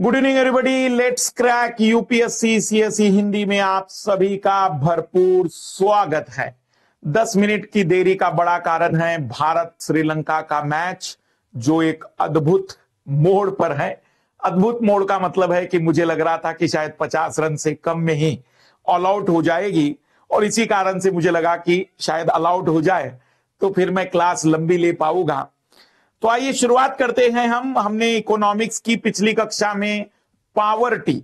good evening everybody let's crack UPSC CSC Hindi में आप सभी का भरपूर स्वागत है दस मिनट की देरी का बड़ा कारण है भारत श्रीलंका का मैच जो एक अद्भुत मोड़ पर है अद्भुत मोड़ का मतलब है कि मुझे लग रहा था कि शायद पचास रन से कम में ही ऑल आउट हो जाएगी और इसी कारण से मुझे लगा कि शायद ऑल आउट हो जाए तो फिर मैं क्लास लंबी ले पाऊंगा तो आइए शुरुआत करते हैं हम हमने इकोनॉमिक्स की पिछली कक्षा में पावर्टी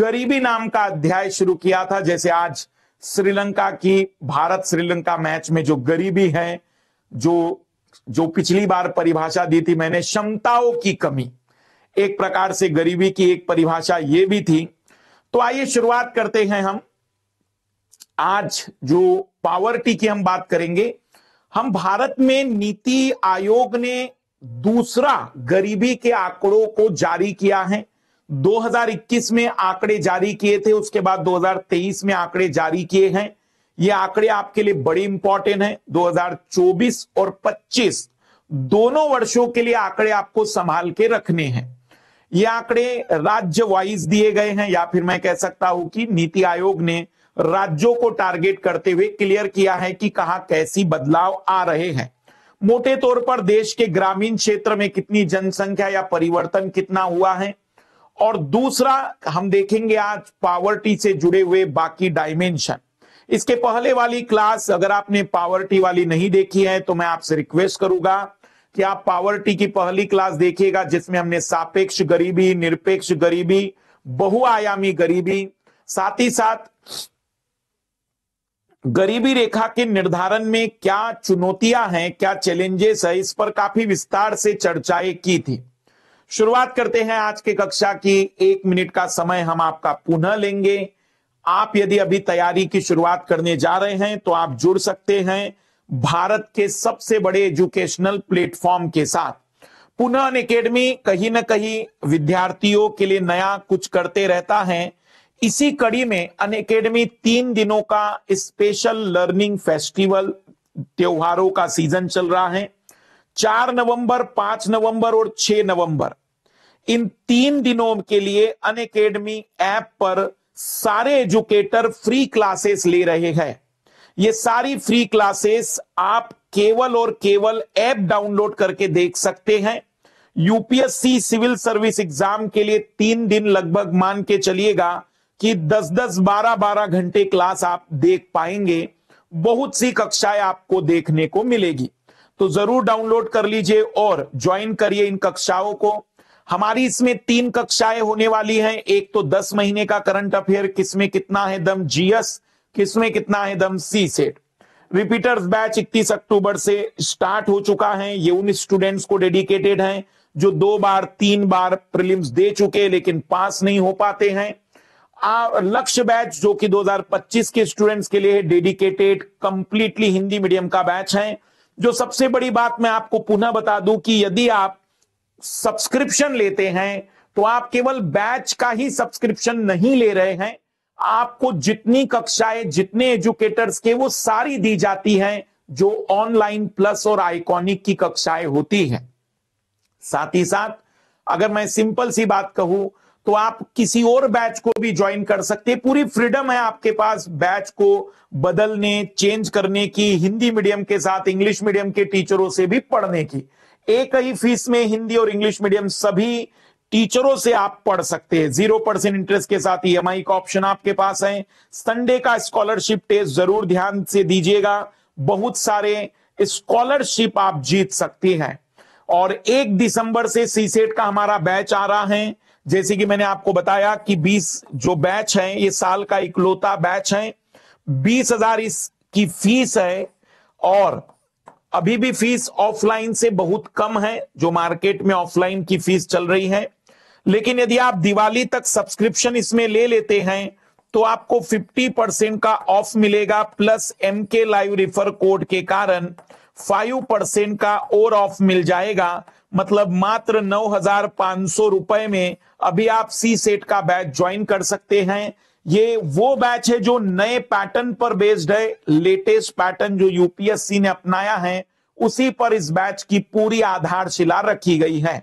गरीबी नाम का अध्याय शुरू किया था जैसे आज श्रीलंका की भारत श्रीलंका मैच में जो गरीबी है जो जो पिछली बार परिभाषा दी थी मैंने क्षमताओं की कमी एक प्रकार से गरीबी की एक परिभाषा ये भी थी तो आइए शुरुआत करते हैं हम आज जो पावर्टी की हम बात करेंगे हम भारत में नीति आयोग ने दूसरा गरीबी के आंकड़ों को जारी किया है 2021 में आंकड़े जारी किए थे उसके बाद 2023 में आंकड़े जारी किए हैं ये आंकड़े आपके लिए बड़े इंपॉर्टेंट हैं 2024 और 25 दोनों वर्षों के लिए आंकड़े आपको संभाल के रखने हैं ये आंकड़े राज्य वाइज दिए गए हैं या फिर मैं कह सकता हूं कि नीति आयोग ने राज्यों को टारगेट करते हुए क्लियर किया है कि कहा कैसी बदलाव आ रहे हैं मोटे तौर पर देश के ग्रामीण क्षेत्र में कितनी जनसंख्या या परिवर्तन कितना हुआ है और दूसरा हम देखेंगे आज पावर्टी से जुड़े हुए बाकी डायमेंशन इसके पहले वाली क्लास अगर आपने पावर्टी वाली नहीं देखी है तो मैं आपसे रिक्वेस्ट करूंगा कि आप पावर्टी की पहली क्लास देखिएगा जिसमें हमने सापेक्ष गरीबी निरपेक्ष गरीबी बहुआयामी गरीबी साथ ही साथ गरीबी रेखा के निर्धारण में क्या चुनौतियां हैं क्या चैलेंजेस है इस पर काफी विस्तार से चर्चाएं की थी शुरुआत करते हैं आज के कक्षा की एक मिनट का समय हम आपका पुनः लेंगे आप यदि अभी तैयारी की शुरुआत करने जा रहे हैं तो आप जुड़ सकते हैं भारत के सबसे बड़े एजुकेशनल प्लेटफॉर्म के साथ पुनः अकेडमी कहीं ना कहीं विद्यार्थियों के लिए नया कुछ करते रहता है इसी कड़ी में अन अकेडमी तीन दिनों का स्पेशल लर्निंग फेस्टिवल त्योहारों का सीजन चल रहा है चार नवंबर पांच नवंबर और छह नवंबर इन तीन दिनों के लिए अन अकेडमी ऐप पर सारे एजुकेटर फ्री क्लासेस ले रहे हैं ये सारी फ्री क्लासेस आप केवल और केवल ऐप डाउनलोड करके देख सकते हैं यूपीएससी सिविल सर्विस एग्जाम के लिए तीन दिन लगभग मान के चलिएगा कि 10-10, 12-12 घंटे क्लास आप देख पाएंगे बहुत सी कक्षाएं आपको देखने को मिलेगी तो जरूर डाउनलोड कर लीजिए और ज्वाइन करिए इन कक्षाओं को हमारी इसमें तीन कक्षाएं होने वाली हैं एक तो 10 महीने का करंट अफेयर किसमें कितना है दम जीएस किसमें कितना है दम सी सेट रिपीटर्स बैच 31 अक्टूबर से स्टार्ट हो चुका है ये उन स्टूडेंट्स को डेडिकेटेड है जो दो बार तीन बार प्रिलिम्स दे चुके लेकिन पास नहीं हो पाते हैं लक्ष्य बैच जो कि 2025 के स्टूडेंट्स के लिए डेडिकेटेड कंप्लीटली हिंदी मीडियम का बैच है जो सबसे बड़ी बात मैं आपको पुनः बता दूं कि यदि आप सब्सक्रिप्शन लेते हैं तो आप केवल बैच का ही सब्सक्रिप्शन नहीं ले रहे हैं आपको जितनी कक्षाएं जितने एजुकेटर्स के वो सारी दी जाती हैं जो ऑनलाइन प्लस और आइकॉनिक की कक्षाएं होती हैं साथ ही साथ अगर मैं सिंपल सी बात कहूं तो आप किसी और बैच को भी ज्वाइन कर सकते हैं पूरी फ्रीडम है आपके पास बैच को बदलने चेंज करने की हिंदी मीडियम के साथ इंग्लिश मीडियम के टीचरों से भी पढ़ने की एक ही फीस में हिंदी और इंग्लिश मीडियम सभी टीचरों से आप पढ़ सकते हैं जीरो परसेंट इंटरेस्ट के साथ ई e का ऑप्शन आपके पास है संडे का स्कॉलरशिप टेस्ट जरूर ध्यान से दीजिएगा बहुत सारे स्कॉलरशिप आप जीत सकते हैं और एक दिसंबर से सीसेट का हमारा बैच आ रहा है जैसे कि मैंने आपको बताया कि 20 जो बैच है ये साल का इकलौता बैच है बीस हजार इसकी फीस है और अभी भी फीस ऑफलाइन से बहुत कम है जो मार्केट में ऑफलाइन की फीस चल रही है लेकिन यदि आप दिवाली तक सब्सक्रिप्शन इसमें ले लेते हैं तो आपको 50 परसेंट का ऑफ मिलेगा plus M K live refer code के कारण 5 परसेंट का और ऑफ मिल जाएगा मतलब मात्र नौ हजार पांच सौ रुपए में अभी आप सी सेट का बैच ज्वाइन कर सकते हैं ये वो बैच है जो नए पैटर्न पर बेस्ड है लेटेस्ट पैटर्न जो यूपीएससी ने अपनाया है उसी पर इस बैच की पूरी आधारशिला रखी गई है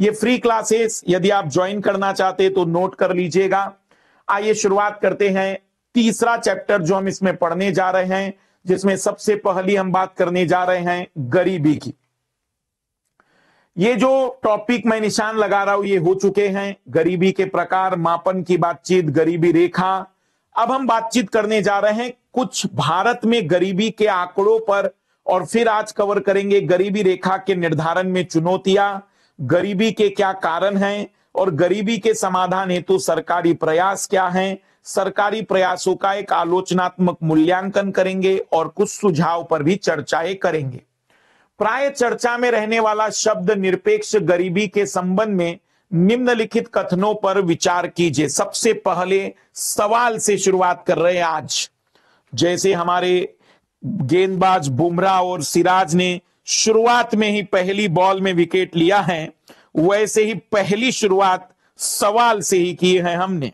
ये फ्री क्लासेस यदि आप ज्वाइन करना चाहते तो नोट कर लीजिएगा आइए शुरुआत करते हैं तीसरा चैप्टर जो हम इसमें पढ़ने जा रहे हैं जिसमें सबसे पहली हम बात करने जा रहे हैं गरीबी की ये जो टॉपिक मैं निशान लगा रहा हूं ये हो चुके हैं गरीबी के प्रकार मापन की बातचीत गरीबी रेखा अब हम बातचीत करने जा रहे हैं कुछ भारत में गरीबी के आंकड़ों पर और फिर आज कवर करेंगे गरीबी रेखा के निर्धारण में चुनौतियां गरीबी के क्या कारण हैं और गरीबी के समाधान हेतु सरकारी प्रयास क्या हैं सरकारी प्रयासों का एक आलोचनात्मक मूल्यांकन करेंगे और कुछ सुझाव पर भी चर्चाएं करेंगे प्राय चर्चा में रहने वाला शब्द निरपेक्ष गरीबी के संबंध में निम्नलिखित कथनों पर विचार कीजिए सबसे पहले सवाल से शुरुआत कर रहे हैं आज जैसे हमारे गेंदबाज बुमराह और सिराज ने शुरुआत में ही पहली बॉल में विकेट लिया है वैसे ही पहली शुरुआत सवाल से ही की है हमने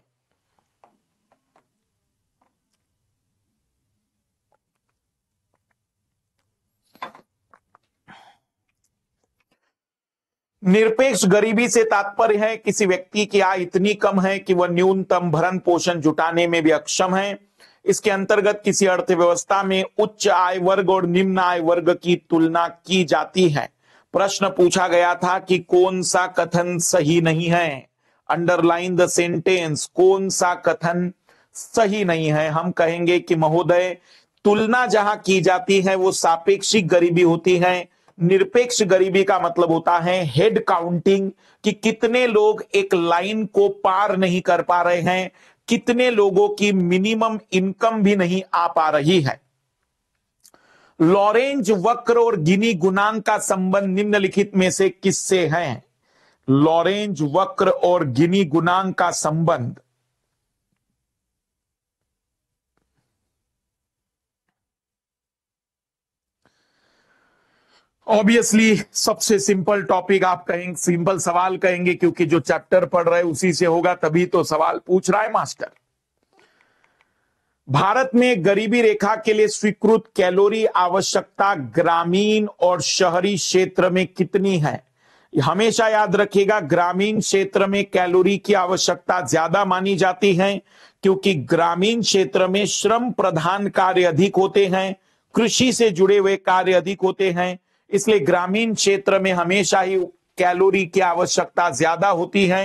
निरपेक्ष गरीबी से तात्पर्य है किसी व्यक्ति की आय इतनी कम है कि वह न्यूनतम भरण पोषण जुटाने में भी अक्षम है इसके अंतर्गत किसी अर्थव्यवस्था में उच्च आय वर्ग और निम्न आय वर्ग की तुलना की जाती है प्रश्न पूछा गया था कि कौन सा कथन सही नहीं है अंडरलाइन द सेंटेंस कौन सा कथन सही नहीं है हम कहेंगे कि महोदय तुलना जहां की जाती है वो सापेक्षिक गरीबी होती है निरपेक्ष गरीबी का मतलब होता है हेड काउंटिंग कि कितने लोग एक लाइन को पार नहीं कर पा रहे हैं कितने लोगों की मिनिमम इनकम भी नहीं आ पा रही है लॉरेंज वक्र और गिनी गुणांक का संबंध निम्नलिखित में से किससे है लॉरेंज वक्र और गिनी गुणांक का संबंध ऑब्वियसली सबसे सिंपल टॉपिक आप कहेंगे सिंपल सवाल कहेंगे क्योंकि जो चैप्टर पढ़ रहे उसी से होगा तभी तो सवाल पूछ रहा है मास्टर भारत में गरीबी रेखा के लिए स्वीकृत कैलोरी आवश्यकता ग्रामीण और शहरी क्षेत्र में कितनी है हमेशा याद रखिएगा ग्रामीण क्षेत्र में कैलोरी की आवश्यकता ज्यादा मानी जाती है क्योंकि ग्रामीण क्षेत्र में श्रम प्रधान कार्य अधिक होते हैं कृषि से जुड़े हुए कार्य अधिक होते हैं इसलिए ग्रामीण क्षेत्र में हमेशा ही कैलोरी की आवश्यकता ज्यादा होती है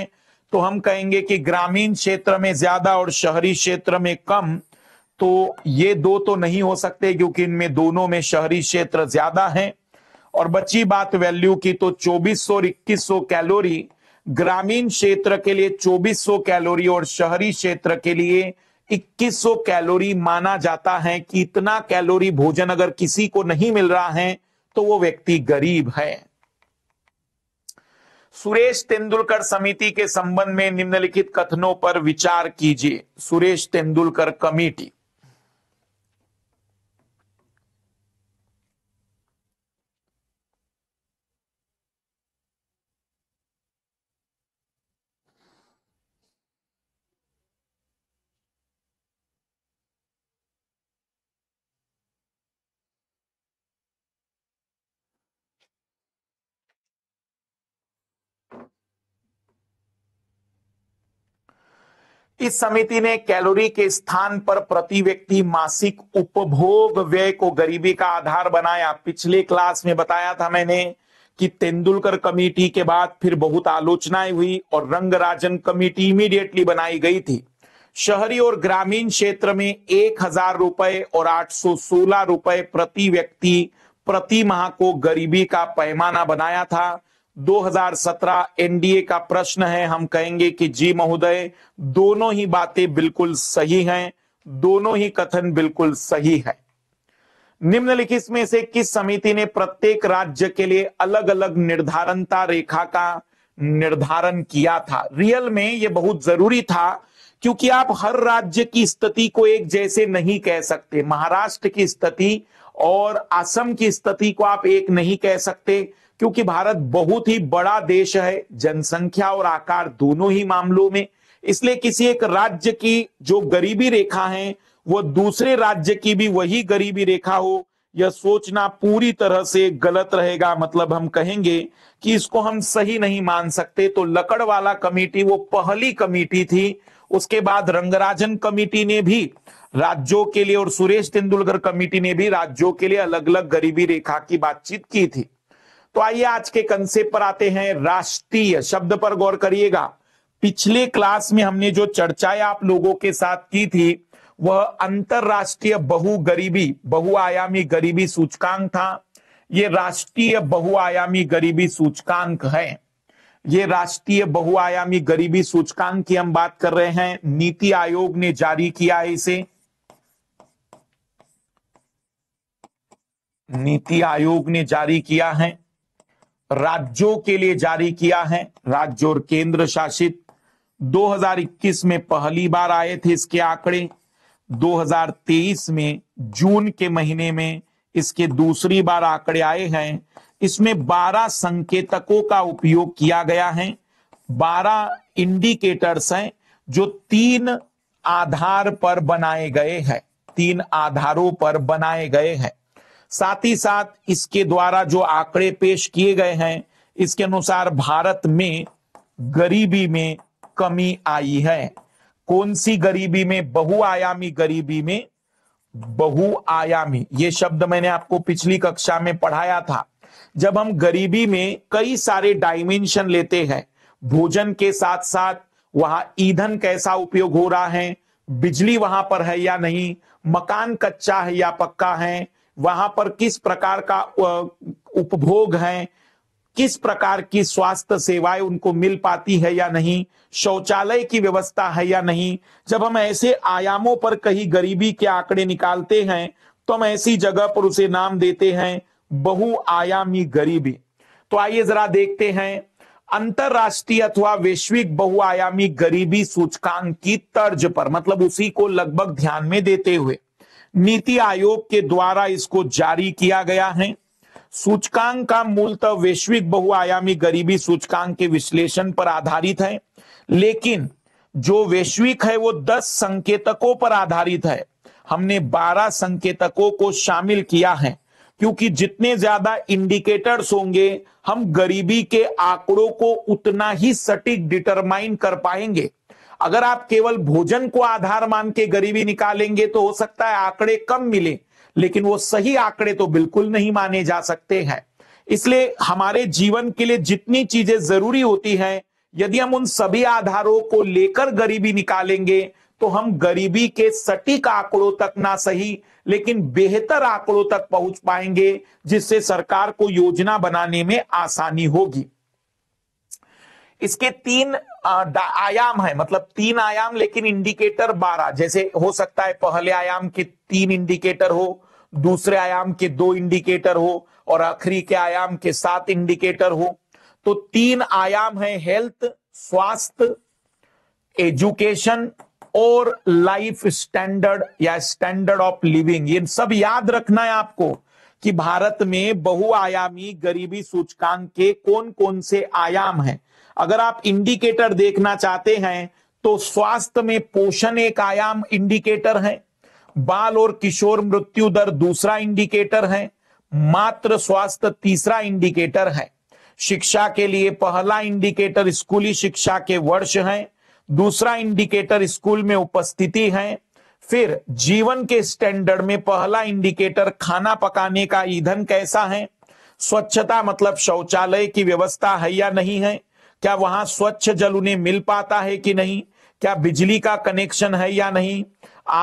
तो हम कहेंगे कि ग्रामीण क्षेत्र में ज्यादा और शहरी क्षेत्र में कम तो ये दो तो नहीं हो सकते क्योंकि इनमें दोनों में शहरी क्षेत्र ज्यादा है और बची बात वैल्यू की तो 2400 और सौ कैलोरी ग्रामीण क्षेत्र के लिए 2400 कैलोरी और शहरी क्षेत्र के लिए 2100 कैलोरी माना जाता है कि इतना कैलोरी भोजन अगर किसी को नहीं मिल रहा है तो वो व्यक्ति गरीब है सुरेश तेंदुलकर समिति के संबंध में निम्नलिखित कथनों पर विचार कीजिए सुरेश तेंदुलकर कमेटी इस समिति ने कैलोरी के स्थान पर प्रति व्यक्ति मासिक उपभोग व्यय को गरीबी का आधार बनाया पिछले क्लास में बताया था मैंने कि तेंदुलकर कमेटी के बाद फिर बहुत आलोचनाएं हुई और रंगराजन कमेटी इमीडिएटली बनाई गई थी शहरी और ग्रामीण क्षेत्र में एक हजार रुपए और आठ सौ सोलह रुपए प्रति व्यक्ति प्रति माह को गरीबी का पैमाना बनाया था 2017 एनडीए का प्रश्न है हम कहेंगे कि जी महोदय दोनों ही बातें बिल्कुल सही हैं दोनों ही कथन बिल्कुल सही है निम्नलिखित में से किस समिति ने प्रत्येक राज्य के लिए अलग अलग निर्धारणता रेखा का निर्धारण किया था रियल में यह बहुत जरूरी था क्योंकि आप हर राज्य की स्थिति को एक जैसे नहीं कह सकते महाराष्ट्र की स्थिति और असम की स्थिति को आप एक नहीं कह सकते क्योंकि भारत बहुत ही बड़ा देश है जनसंख्या और आकार दोनों ही मामलों में इसलिए किसी एक राज्य की जो गरीबी रेखा है वह दूसरे राज्य की भी वही गरीबी रेखा हो यह सोचना पूरी तरह से गलत रहेगा मतलब हम कहेंगे कि इसको हम सही नहीं मान सकते तो लकड़ वाला कमेटी वो पहली कमेटी थी उसके बाद रंगराजन कमेटी ने भी राज्यों के लिए और सुरेश तेंदुलकर कमेटी ने भी राज्यों के लिए अलग अलग गरीबी रेखा की बातचीत की थी तो आइए आज के कंसेप्ट पर आते हैं राष्ट्रीय शब्द पर गौर करिएगा पिछले क्लास में हमने जो चर्चाएं आप लोगों के साथ की थी वह अंतरराष्ट्रीय बहु गरीबी बहुआयामी गरीबी सूचकांक था ये राष्ट्रीय बहुआयामी गरीबी सूचकांक है ये राष्ट्रीय बहुआयामी गरीबी सूचकांक की हम बात कर रहे हैं नीति आयोग ने जारी किया है इसे नीति आयोग ने जारी किया है राज्यों के लिए जारी किया है राज्य और केंद्र शासित 2021 में पहली बार आए थे इसके आंकड़े 2023 में जून के महीने में इसके दूसरी बार आंकड़े आए हैं इसमें 12 संकेतकों का उपयोग किया गया है 12 इंडिकेटर्स हैं जो तीन आधार पर बनाए गए हैं तीन आधारों पर बनाए गए हैं साथ ही साथ इसके द्वारा जो आंकड़े पेश किए गए हैं इसके अनुसार भारत में गरीबी में कमी आई है कौन सी गरीबी में बहुआयामी गरीबी में बहुआयामी ये शब्द मैंने आपको पिछली कक्षा में पढ़ाया था जब हम गरीबी में कई सारे डायमेंशन लेते हैं भोजन के साथ साथ वहां ईंधन कैसा उपयोग हो रहा है बिजली वहां पर है या नहीं मकान कच्चा है या पक्का है वहां पर किस प्रकार का उपभोग है किस प्रकार की स्वास्थ्य सेवाएं उनको मिल पाती है या नहीं शौचालय की व्यवस्था है या नहीं जब हम ऐसे आयामों पर कहीं गरीबी के आंकड़े निकालते हैं तो हम ऐसी जगह पर उसे नाम देते हैं बहुआयामी गरीबी तो आइए जरा देखते हैं अंतरराष्ट्रीय अथवा वैश्विक बहुआयामी गरीबी सूचकांक की तर्ज पर मतलब उसी को लगभग ध्यान में देते हुए नीति आयोग के द्वारा इसको जारी किया गया है सूचकांक का मूलतः वैश्विक बहुआयामी गरीबी सूचकांक के विश्लेषण पर आधारित है लेकिन जो वैश्विक है वो 10 संकेतकों पर आधारित है हमने 12 संकेतकों को शामिल किया है क्योंकि जितने ज्यादा इंडिकेटर्स होंगे हम गरीबी के आंकड़ों को उतना ही सटीक डिटरमाइन कर पाएंगे अगर आप केवल भोजन को आधार मान के गरीबी निकालेंगे तो हो सकता है आंकड़े कम मिले लेकिन वो सही आंकड़े तो बिल्कुल नहीं माने जा सकते हैं इसलिए हमारे जीवन के लिए जितनी चीजें जरूरी होती हैं यदि हम उन सभी आधारों को लेकर गरीबी निकालेंगे तो हम गरीबी के सटीक आंकड़ों तक ना सही लेकिन बेहतर आंकड़ों तक पहुंच पाएंगे जिससे सरकार को योजना बनाने में आसानी होगी इसके तीन आयाम है मतलब तीन आयाम लेकिन इंडिकेटर बारह जैसे हो सकता है पहले आयाम के तीन इंडिकेटर हो दूसरे आयाम के दो इंडिकेटर हो और आखिरी के आयाम के सात इंडिकेटर हो तो तीन आयाम है हेल्थ स्वास्थ्य एजुकेशन और लाइफ स्टैंडर्ड या स्टैंडर्ड ऑफ लिविंग ये सब याद रखना है आपको कि भारत में बहुआयामी गरीबी सूचकांक के कौन कौन से आयाम हैं अगर आप इंडिकेटर देखना चाहते हैं तो स्वास्थ्य में पोषण एक आयाम इंडिकेटर है बाल और किशोर मृत्यु दर दूसरा इंडिकेटर है मात्र स्वास्थ्य तीसरा इंडिकेटर है शिक्षा के लिए पहला इंडिकेटर स्कूली शिक्षा के वर्ष है दूसरा इंडिकेटर स्कूल में उपस्थिति है फिर जीवन के स्टैंडर्ड में पहला इंडिकेटर खाना पकाने का ईंधन कैसा है स्वच्छता मतलब शौचालय की व्यवस्था है या नहीं है क्या वहां स्वच्छ जल उन्हें मिल पाता है कि नहीं क्या बिजली का कनेक्शन है या नहीं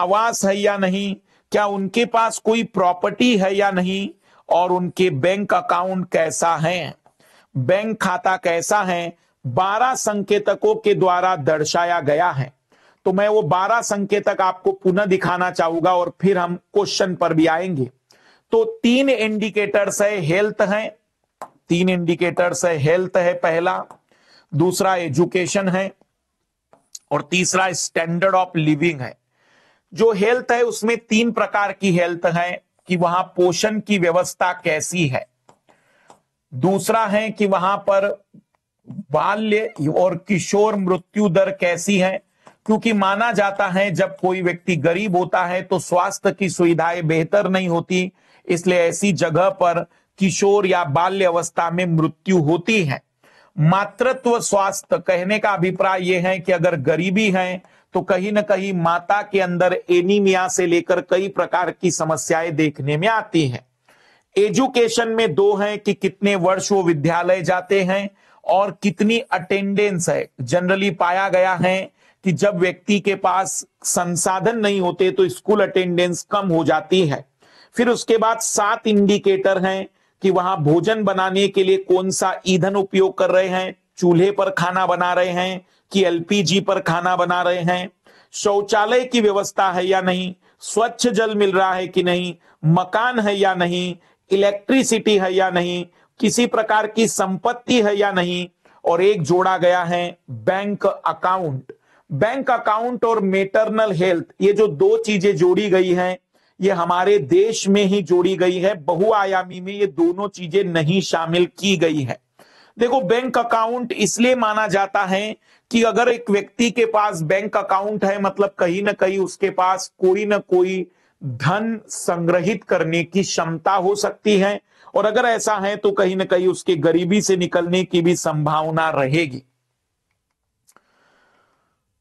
आवास है या नहीं क्या उनके पास कोई प्रॉपर्टी है या नहीं और उनके बैंक अकाउंट कैसा है बैंक खाता कैसा है बारह संकेतकों के द्वारा दर्शाया गया है तो मैं वो बारह संकेतक आपको पुनः दिखाना चाहूंगा और फिर हम क्वेश्चन पर भी आएंगे तो तीन इंडिकेटर्स है हेल्थ है तीन इंडिकेटर्स है हेल्थ है पहला दूसरा एजुकेशन है और तीसरा स्टैंडर्ड ऑफ लिविंग है जो हेल्थ है उसमें तीन प्रकार की हेल्थ है कि वहां पोषण की व्यवस्था कैसी है दूसरा है कि वहां पर बाल्य और किशोर मृत्यु दर कैसी है क्योंकि माना जाता है जब कोई व्यक्ति गरीब होता है तो स्वास्थ्य की सुविधाएं बेहतर नहीं होती इसलिए ऐसी जगह पर किशोर या बाल्य अवस्था में मृत्यु होती है मातृत्व स्वास्थ्य कहने का अभिप्राय यह है कि अगर गरीबी है तो कहीं ना कहीं माता के अंदर एनीमिया से लेकर कई प्रकार की समस्याएं देखने में आती हैं एजुकेशन में दो है कि कितने वर्ष वो विद्यालय जाते हैं और कितनी अटेंडेंस है जनरली पाया गया है कि जब व्यक्ति के पास संसाधन नहीं होते तो स्कूल अटेंडेंस कम हो जाती है फिर उसके बाद सात इंडिकेटर हैं कि वहां भोजन बनाने के लिए कौन सा ईंधन उपयोग कर रहे हैं चूल्हे पर खाना बना रहे हैं कि एलपीजी पर खाना बना रहे हैं शौचालय की व्यवस्था है या नहीं स्वच्छ जल मिल रहा है कि नहीं मकान है या नहीं इलेक्ट्रिसिटी है या नहीं किसी प्रकार की संपत्ति है या नहीं और एक जोड़ा गया है बैंक अकाउंट बैंक अकाउंट और मेटरनल हेल्थ ये जो दो चीजें जोड़ी गई हैं ये हमारे देश में ही जोड़ी गई है बहुआयामी में ये दोनों चीजें नहीं शामिल की गई है देखो बैंक अकाउंट इसलिए माना जाता है कि अगर एक व्यक्ति के पास बैंक अकाउंट है मतलब कहीं ना कहीं उसके पास कोई ना कोई धन संग्रहित करने की क्षमता हो सकती है और अगर ऐसा है तो कहीं ना कहीं उसके गरीबी से निकलने की भी संभावना रहेगी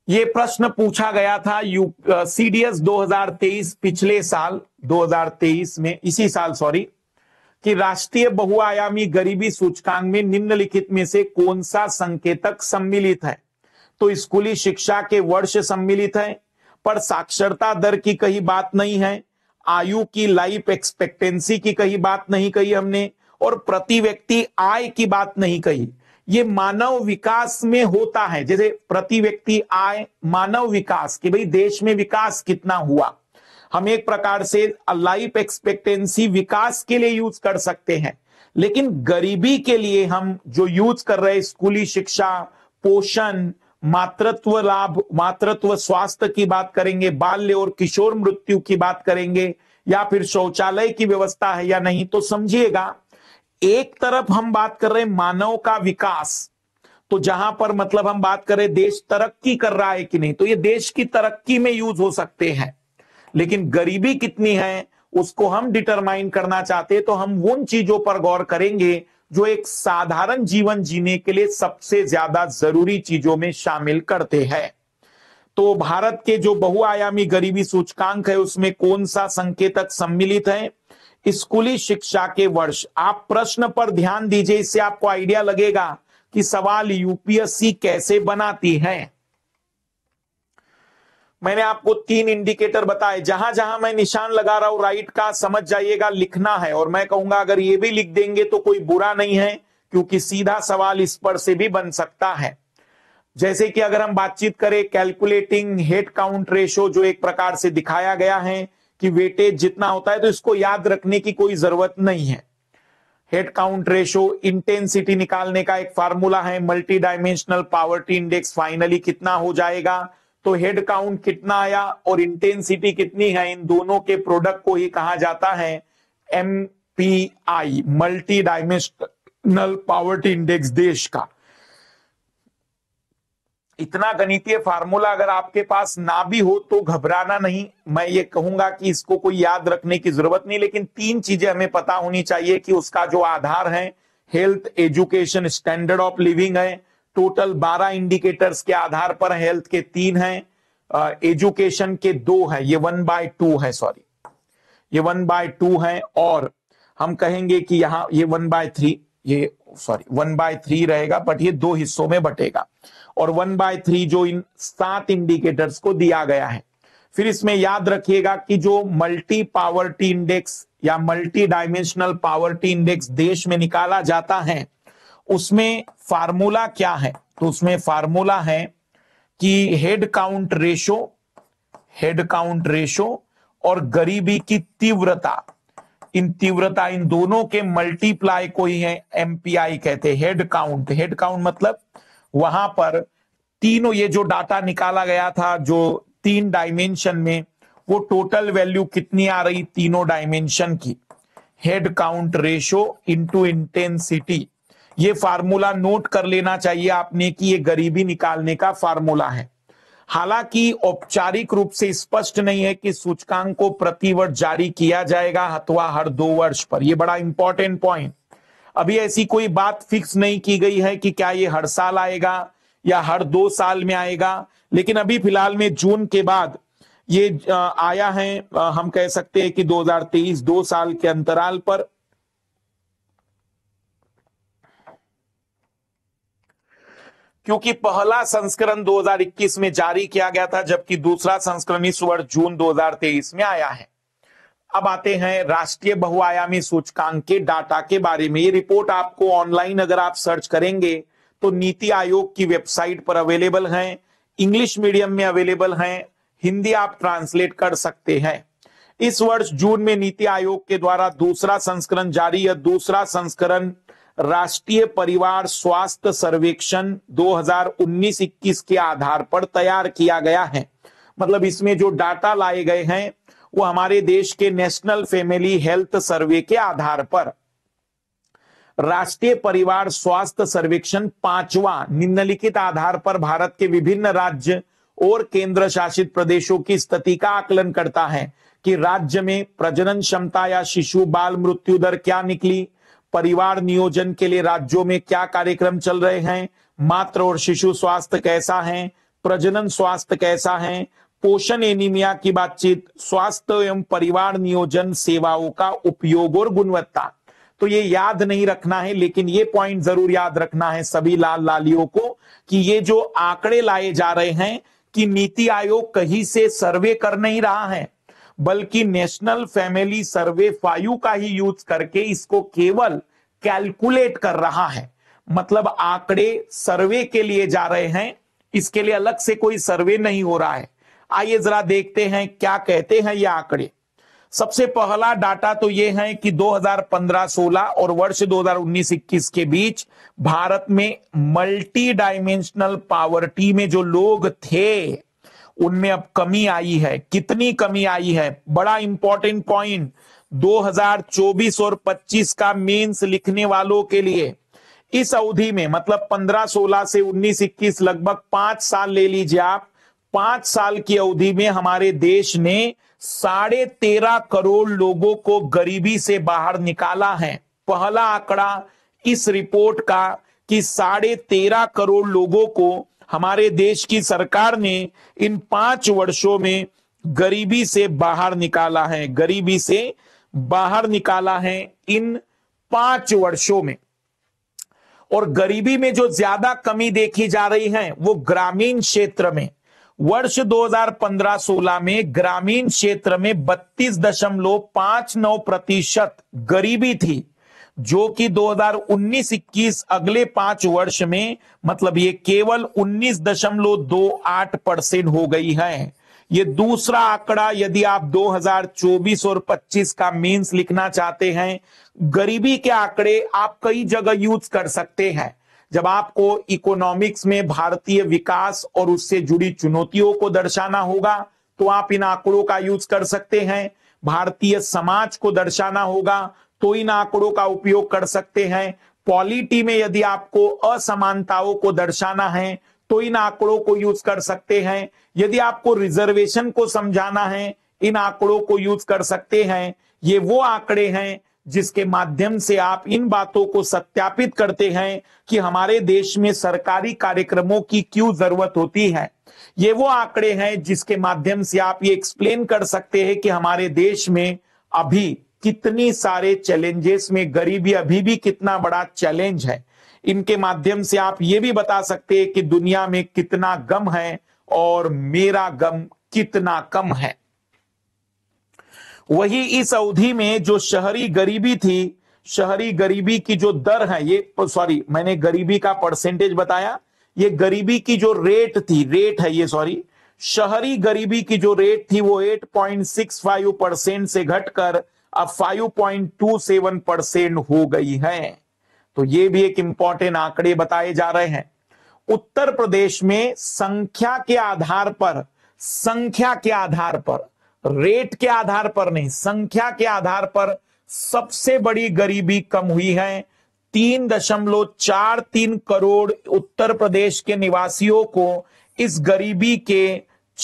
ये प्रश्न पूछा गया था यू सीडीएस 2023 पिछले साल 2023 में इसी साल सॉरी कि राष्ट्रीय बहुआयामी गरीबी सूचकांक में निम्नलिखित में से कौन सा संकेतक सम्मिलित है तो स्कूली शिक्षा के वर्ष सम्मिलित है पर साक्षरता दर की कही बात नहीं है आयु की लाइफ एक्सपेक्टेंसी की कही बात नहीं कही हमने और प्रति व्यक्ति आय की बात नहीं कही ये मानव विकास में होता है जैसे प्रति व्यक्ति आय मानव विकास कि भाई देश में विकास कितना हुआ हम एक प्रकार से लाइफ एक्सपेक्टेंसी विकास के लिए यूज कर सकते हैं लेकिन गरीबी के लिए हम जो यूज कर रहे स्कूली शिक्षा पोषण मातृत्व लाभ मातृत्व स्वास्थ्य की बात करेंगे बाल्य और किशोर मृत्यु की बात करेंगे या फिर शौचालय की व्यवस्था है या नहीं तो समझिएगा एक तरफ हम बात कर रहे हैं मानव का विकास तो जहां पर मतलब हम बात करें देश तरक्की कर रहा है कि नहीं तो ये देश की तरक्की में यूज हो सकते हैं लेकिन गरीबी कितनी है उसको हम डिटरमाइन करना चाहते हैं तो हम उन चीजों पर गौर करेंगे जो एक साधारण जीवन जीने के लिए सबसे ज्यादा जरूरी चीजों में शामिल करते हैं तो भारत के जो बहुआयामी गरीबी सूचकांक है उसमें कौन सा संकेतक सम्मिलित है स्कूली शिक्षा के वर्ष आप प्रश्न पर ध्यान दीजिए इससे आपको आइडिया लगेगा कि सवाल यूपीएससी कैसे बनाती है मैंने आपको तीन इंडिकेटर बताए जहां जहां मैं निशान लगा रहा हूं राइट का समझ जाइएगा लिखना है और मैं कहूंगा अगर ये भी लिख देंगे तो कोई बुरा नहीं है क्योंकि सीधा सवाल इस पर से भी बन सकता है जैसे कि अगर हम बातचीत करें कैलकुलेटिंग हेड काउंट रेशो जो एक प्रकार से दिखाया गया है कि वेटेज जितना होता है तो इसको याद रखने की कोई जरूरत नहीं है हेड काउंट रेशो इंटेंसिटी निकालने का एक फार्मूला है multidimensional poverty index finally कितना हो जाएगा तो हेड काउंट कितना आया और इंटेंसिटी कितनी है इन दोनों के प्रोडक्ट को ही कहा जाता है M P I multidimensional poverty index देश का इतना गणितीय फार्मूला अगर आपके पास ना भी हो तो घबराना नहीं मैं ये कहूंगा कि इसको कोई याद रखने की जरूरत नहीं लेकिन तीन चीजें हमें पता होनी चाहिए कि उसका जो आधार है health education standard of living है टोटल बारह इंडिकेटर्स के आधार पर हेल्थ के तीन हैं एजुकेशन के दो है ये वन बाय टू है सॉरी ये वन बाय टू है और हम कहेंगे कि यहाँ ये वन बाय थ्री ये सॉरी वन बाय थ्री रहेगा बट ये दो हिस्सों में बटेगा और वन बाय थ्री जो इन सात इंडिकेटर्स को दिया गया है फिर इसमें याद रखिएगा कि जो मल्टी पावर्टी इंडेक्स या मल्टी डायमेंशनल पावर्टी इंडेक्स देश में निकाला जाता है उसमें फार्मूला क्या है तो उसमें फार्मूला है कि head count ratio head count ratio और गरीबी की तीव्रता इन तीव्रता इन दोनों के मल्टीप्लाई को ही है एमपीआई कहते हैं हेड काउंट हेड काउंट मतलब वहां पर तीनों ये जो डाटा निकाला गया था जो तीन डायमेंशन में वो टोटल वैल्यू कितनी आ रही तीनों डायमेंशन की head count ratio into intensity ये फार्मूला नोट कर लेना चाहिए आपने कि ये गरीबी निकालने का फार्मूला है हालांकि औपचारिक रूप से स्पष्ट नहीं है कि सूचकांक को प्रतिवर्ष जारी किया जाएगा अथवा हर दो वर्ष पर यह बड़ा इंपॉर्टेंट पॉइंट अभी ऐसी कोई बात फिक्स नहीं की गई है कि क्या ये हर साल आएगा या हर दो साल में आएगा लेकिन अभी फिलहाल में जून के बाद ये आया है हम कह सकते हैं कि 2023 दो साल के अंतराल पर क्योंकि पहला संस्करण 2021 में जारी किया गया था जबकि दूसरा संस्करण इस वर्ष जून 2023 में आया है अब आते हैं राष्ट्रीय बहुआयामी सूचकांक के डाटा के बारे में ये रिपोर्ट आपको ऑनलाइन अगर आप सर्च करेंगे तो नीति आयोग की वेबसाइट पर अवेलेबल है इंग्लिश मीडियम में अवेलेबल है हिंदी आप ट्रांसलेट कर सकते हैं इस वर्ष जून में नीति आयोग के द्वारा दूसरा संस्करण जारी या दूसरा संस्करण राष्ट्रीय परिवार स्वास्थ्य सर्वेक्षण 2019-21 के आधार पर तैयार किया गया है मतलब इसमें जो डाटा लाए गए हैं वो हमारे देश के नेशनल फैमिली हेल्थ सर्वे के आधार पर राष्ट्रीय परिवार स्वास्थ्य सर्वेक्षण पांचवा निम्नलिखित आधार पर भारत के विभिन्न राज्य और केंद्र शासित प्रदेशों की स्थिति का आकलन करता है कि राज्य में प्रजनन क्षमता या शिशु बाल मृत्यु दर क्या निकली परिवार नियोजन के लिए राज्यों में क्या कार्यक्रम चल रहे हैं मात्र और शिशु स्वास्थ्य कैसा है प्रजनन स्वास्थ्य कैसा है पोषण एनीमिया की बातचीत स्वास्थ्य एवं परिवार नियोजन सेवाओं का उपयोग और गुणवत्ता तो ये याद नहीं रखना है लेकिन ये पॉइंट जरूर याद रखना है सभी लाल लालियों को कि ये जो आंकड़े लाए जा रहे हैं कि नीति आयोग कहीं से सर्वे कर नहीं रहा है बल्कि नेशनल फैमिली सर्वे फायू का ही यूज करके इसको केवल कैलकुलेट कर रहा है मतलब आंकड़े सर्वे के लिए जा रहे हैं इसके लिए अलग से कोई सर्वे नहीं हो रहा है आइए जरा देखते हैं क्या कहते हैं ये आंकड़े सबसे पहला डाटा तो ये है कि 2015-16 और वर्ष 2019-21 के बीच भारत में मल्टी डायमेंशनल पावर्टी में जो लोग थे उनमें अब कमी आई है कितनी कमी आई है बड़ा इंपॉर्टेंट पॉइंट 2024 और 25 का मेंस लिखने वालों के लिए इस अवधि में मतलब 15-16 से 19-21 लगभग पांच साल ले लीजिए आप पांच साल की अवधि में हमारे देश ने साढ़े तेरह करोड़ लोगों को गरीबी से बाहर निकाला है पहला आंकड़ा इस रिपोर्ट का कि साढ़े तेरह करोड़ लोगों को हमारे देश की सरकार ने इन पांच वर्षों में गरीबी से बाहर निकाला है गरीबी से बाहर निकाला है इन पांच वर्षों में और गरीबी में जो ज्यादा कमी देखी जा रही है वो ग्रामीण क्षेत्र में वर्ष 2015-16 में ग्रामीण क्षेत्र में बत्तीस दशमलव पांच नौ प्रतिशत गरीबी थी जो कि 2019-21 अगले पांच वर्ष में मतलब ये केवल 19.28 परसेंट हो गई है ये दूसरा आंकड़ा यदि आप 2024 और 25 का मीन्स लिखना चाहते हैं गरीबी के आंकड़े आप कई जगह यूज कर सकते हैं जब आपको इकोनॉमिक्स में भारतीय विकास और उससे जुड़ी चुनौतियों को दर्शाना होगा तो आप इन आंकड़ों का यूज कर सकते हैं भारतीय समाज को दर्शाना होगा तो इन आंकड़ों का उपयोग कर सकते हैं पॉलिटी में यदि आपको असमानताओं को दर्शाना है तो इन आंकड़ों को यूज कर सकते हैं यदि आपको रिजर्वेशन को समझाना है इन आंकड़ों को यूज कर सकते हैं ये वो आंकड़े हैं जिसके माध्यम से आप इन बातों को सत्यापित करते हैं कि हमारे देश में सरकारी कार्यक्रमों की क्यों जरूरत होती है ये वो आंकड़े हैं जिसके माध्यम से आप ये एक्सप्लेन कर सकते हैं कि हमारे देश में अभी कितनी सारे चैलेंजेस में गरीबी अभी भी कितना बड़ा चैलेंज है इनके माध्यम से आप ये भी बता सकते हैं कि दुनिया में कितना गम है और मेरा गम कितना कम है वही इस अवधि में जो शहरी गरीबी थी शहरी गरीबी की जो दर है ये सॉरी मैंने गरीबी का परसेंटेज बताया ये गरीबी की जो रेट थी रेट है ये सॉरी शहरी गरीबी की जो रेट थी वो 8.65 परसेंट से घटकर अब 5.27 परसेंट हो गई है तो ये भी एक इंपॉर्टेंट आंकड़े बताए जा रहे हैं उत्तर प्रदेश में संख्या के आधार पर संख्या के आधार पर रेट के आधार पर नहीं संख्या के आधार पर सबसे बड़ी गरीबी कम हुई है तीन दशमलव चार तीन करोड़ उत्तर प्रदेश के निवासियों को इस गरीबी के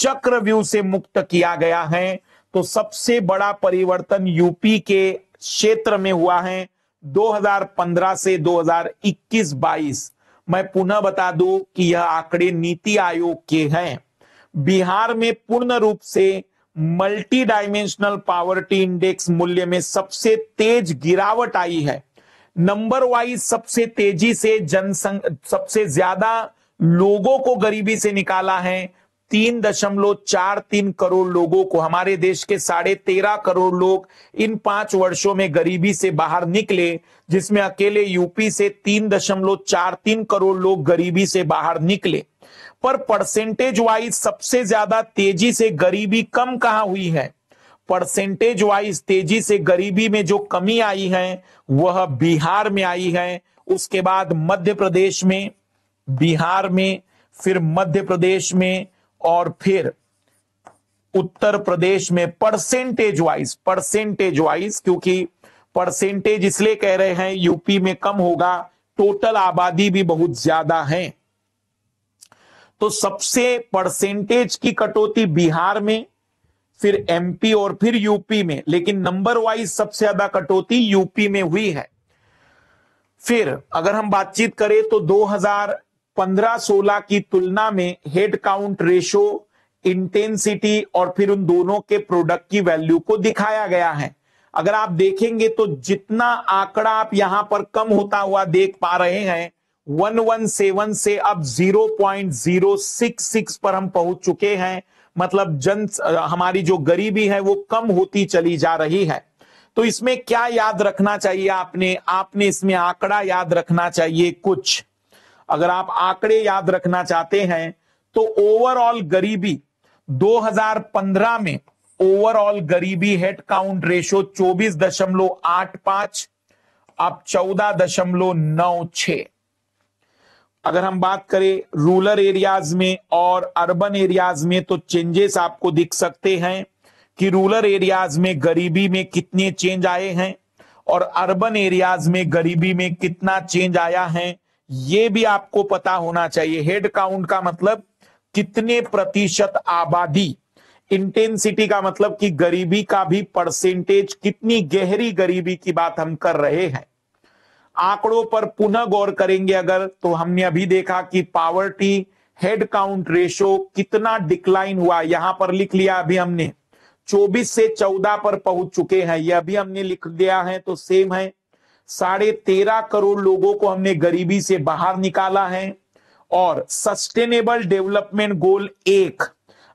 चक्रव्यूह से मुक्त किया गया है तो सबसे बड़ा परिवर्तन यूपी के क्षेत्र में हुआ है 2015 से 2021-22 मैं पुनः बता दूं कि यह आंकड़े नीति आयोग के हैं बिहार में पूर्ण रूप से मल्टी डायमेंशनल पावर्टी इंडेक्स मूल्य में सबसे तेज गिरावट आई है नंबर वाइज सबसे तेजी से जनसंख्या सबसे ज्यादा लोगों को गरीबी से निकाला है तीन दशमलव चार तीन करोड़ लोगों को हमारे देश के साढ़े तेरह करोड़ लोग इन पांच वर्षों में गरीबी से बाहर निकले जिसमें अकेले यूपी से तीन दशमलव चार तीन करोड़ लोग गरीबी से बाहर निकले पर परसेंटेज वाइज सबसे ज्यादा तेजी से गरीबी कम कहां हुई है परसेंटेज वाइज तेजी से गरीबी में जो कमी आई है वह बिहार में आई है उसके बाद मध्य प्रदेश में बिहार में फिर मध्य प्रदेश में और फिर उत्तर प्रदेश में परसेंटेज वाइज परसेंटेज वाइज क्योंकि परसेंटेज इसलिए कह रहे हैं यूपी में कम होगा टोटल आबादी भी बहुत ज्यादा है तो सबसे परसेंटेज की कटौती बिहार में फिर एमपी और फिर यूपी में लेकिन नंबर वाइज सबसे ज्यादा कटौती यूपी में हुई है फिर अगर हम बातचीत करें तो 2015-16 की तुलना में हेड काउंट रेशो इंटेंसिटी और फिर उन दोनों के प्रोडक्ट की वैल्यू को दिखाया गया है अगर आप देखेंगे तो जितना आंकड़ा आप यहां पर कम होता हुआ देख पा रहे हैं 1171 से अब 0.066 पर हम पहुंच चुके हैं मतलब जन हमारी जो गरीबी है वो कम होती चली जा रही है तो इसमें क्या याद रखना चाहिए आपने आपने इसमें आंकड़ा याद रखना चाहिए कुछ अगर आप आंकड़े याद रखना चाहते हैं तो ओवरऑल गरीबी 2015 में ओवरऑल गरीबी हेड काउंट रेशो 24.85 अब 14.96 अगर हम बात करें रूरल एरियाज में और अर्बन एरियाज में तो चेंजेस आपको दिख सकते हैं कि रूरल एरियाज में गरीबी में कितने चेंज आए हैं और अर्बन एरियाज में गरीबी में कितना चेंज आया है ये भी आपको पता होना चाहिए हेड काउंट का मतलब कितने प्रतिशत आबादी इंटेंसिटी का मतलब कि गरीबी का भी परसेंटेज कितनी गहरी गरीबी की बात हम कर रहे हैं आंकड़ों पर पुनः गौर करेंगे अगर तो हमने अभी देखा कि पावर्टी हेड काउंट रेशो कितना डिक्लाइन हुआ यहां पर लिख लिया अभी हमने 24 से 14 पर पहुंच चुके हैं यह अभी हमने लिख दिया है तो सेम है साढ़े तेरह करोड़ लोगों को हमने गरीबी से बाहर निकाला है और सस्टेनेबल डेवलपमेंट गोल एक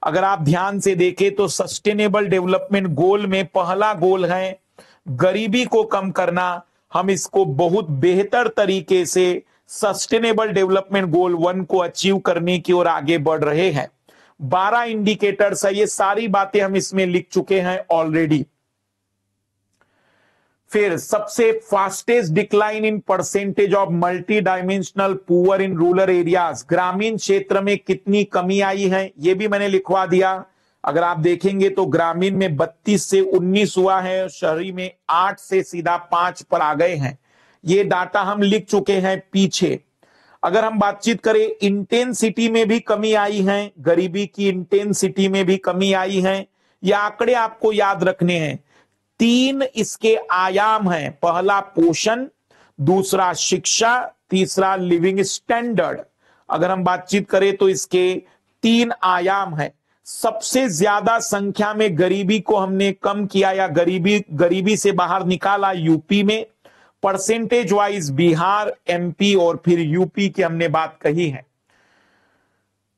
अगर आप ध्यान से देखें तो सस्टेनेबल डेवलपमेंट गोल में पहला गोल है गरीबी को कम करना हम इसको बहुत बेहतर तरीके से सस्टेनेबल डेवलपमेंट गोल वन को अचीव करने की ओर आगे बढ़ रहे हैं बारह इंडिकेटर्स है ये सारी बातें हम इसमें लिख चुके हैं ऑलरेडी फिर सबसे fastest decline in percentage of multidimensional poor in rural areas ग्रामीण क्षेत्र में कितनी कमी आई है ये भी मैंने लिखवा दिया अगर आप देखेंगे तो ग्रामीण में 32 से 19 हुआ है शहरी में 8 से सीधा 5 पर आ गए हैं ये डाटा हम लिख चुके हैं पीछे अगर हम बातचीत करें इंटेंसिटी में भी कमी आई है गरीबी की इंटेंसिटी में भी कमी आई है ये आंकड़े आपको याद रखने हैं तीन इसके आयाम हैं पहला पोषण दूसरा शिक्षा तीसरा लिविंग स्टैंडर्ड अगर हम बातचीत करें तो इसके तीन आयाम है सबसे ज्यादा संख्या में गरीबी को हमने कम किया या गरीबी गरीबी से बाहर निकाला यूपी में परसेंटेज वाइज बिहार एमपी और फिर यूपी की हमने बात कही है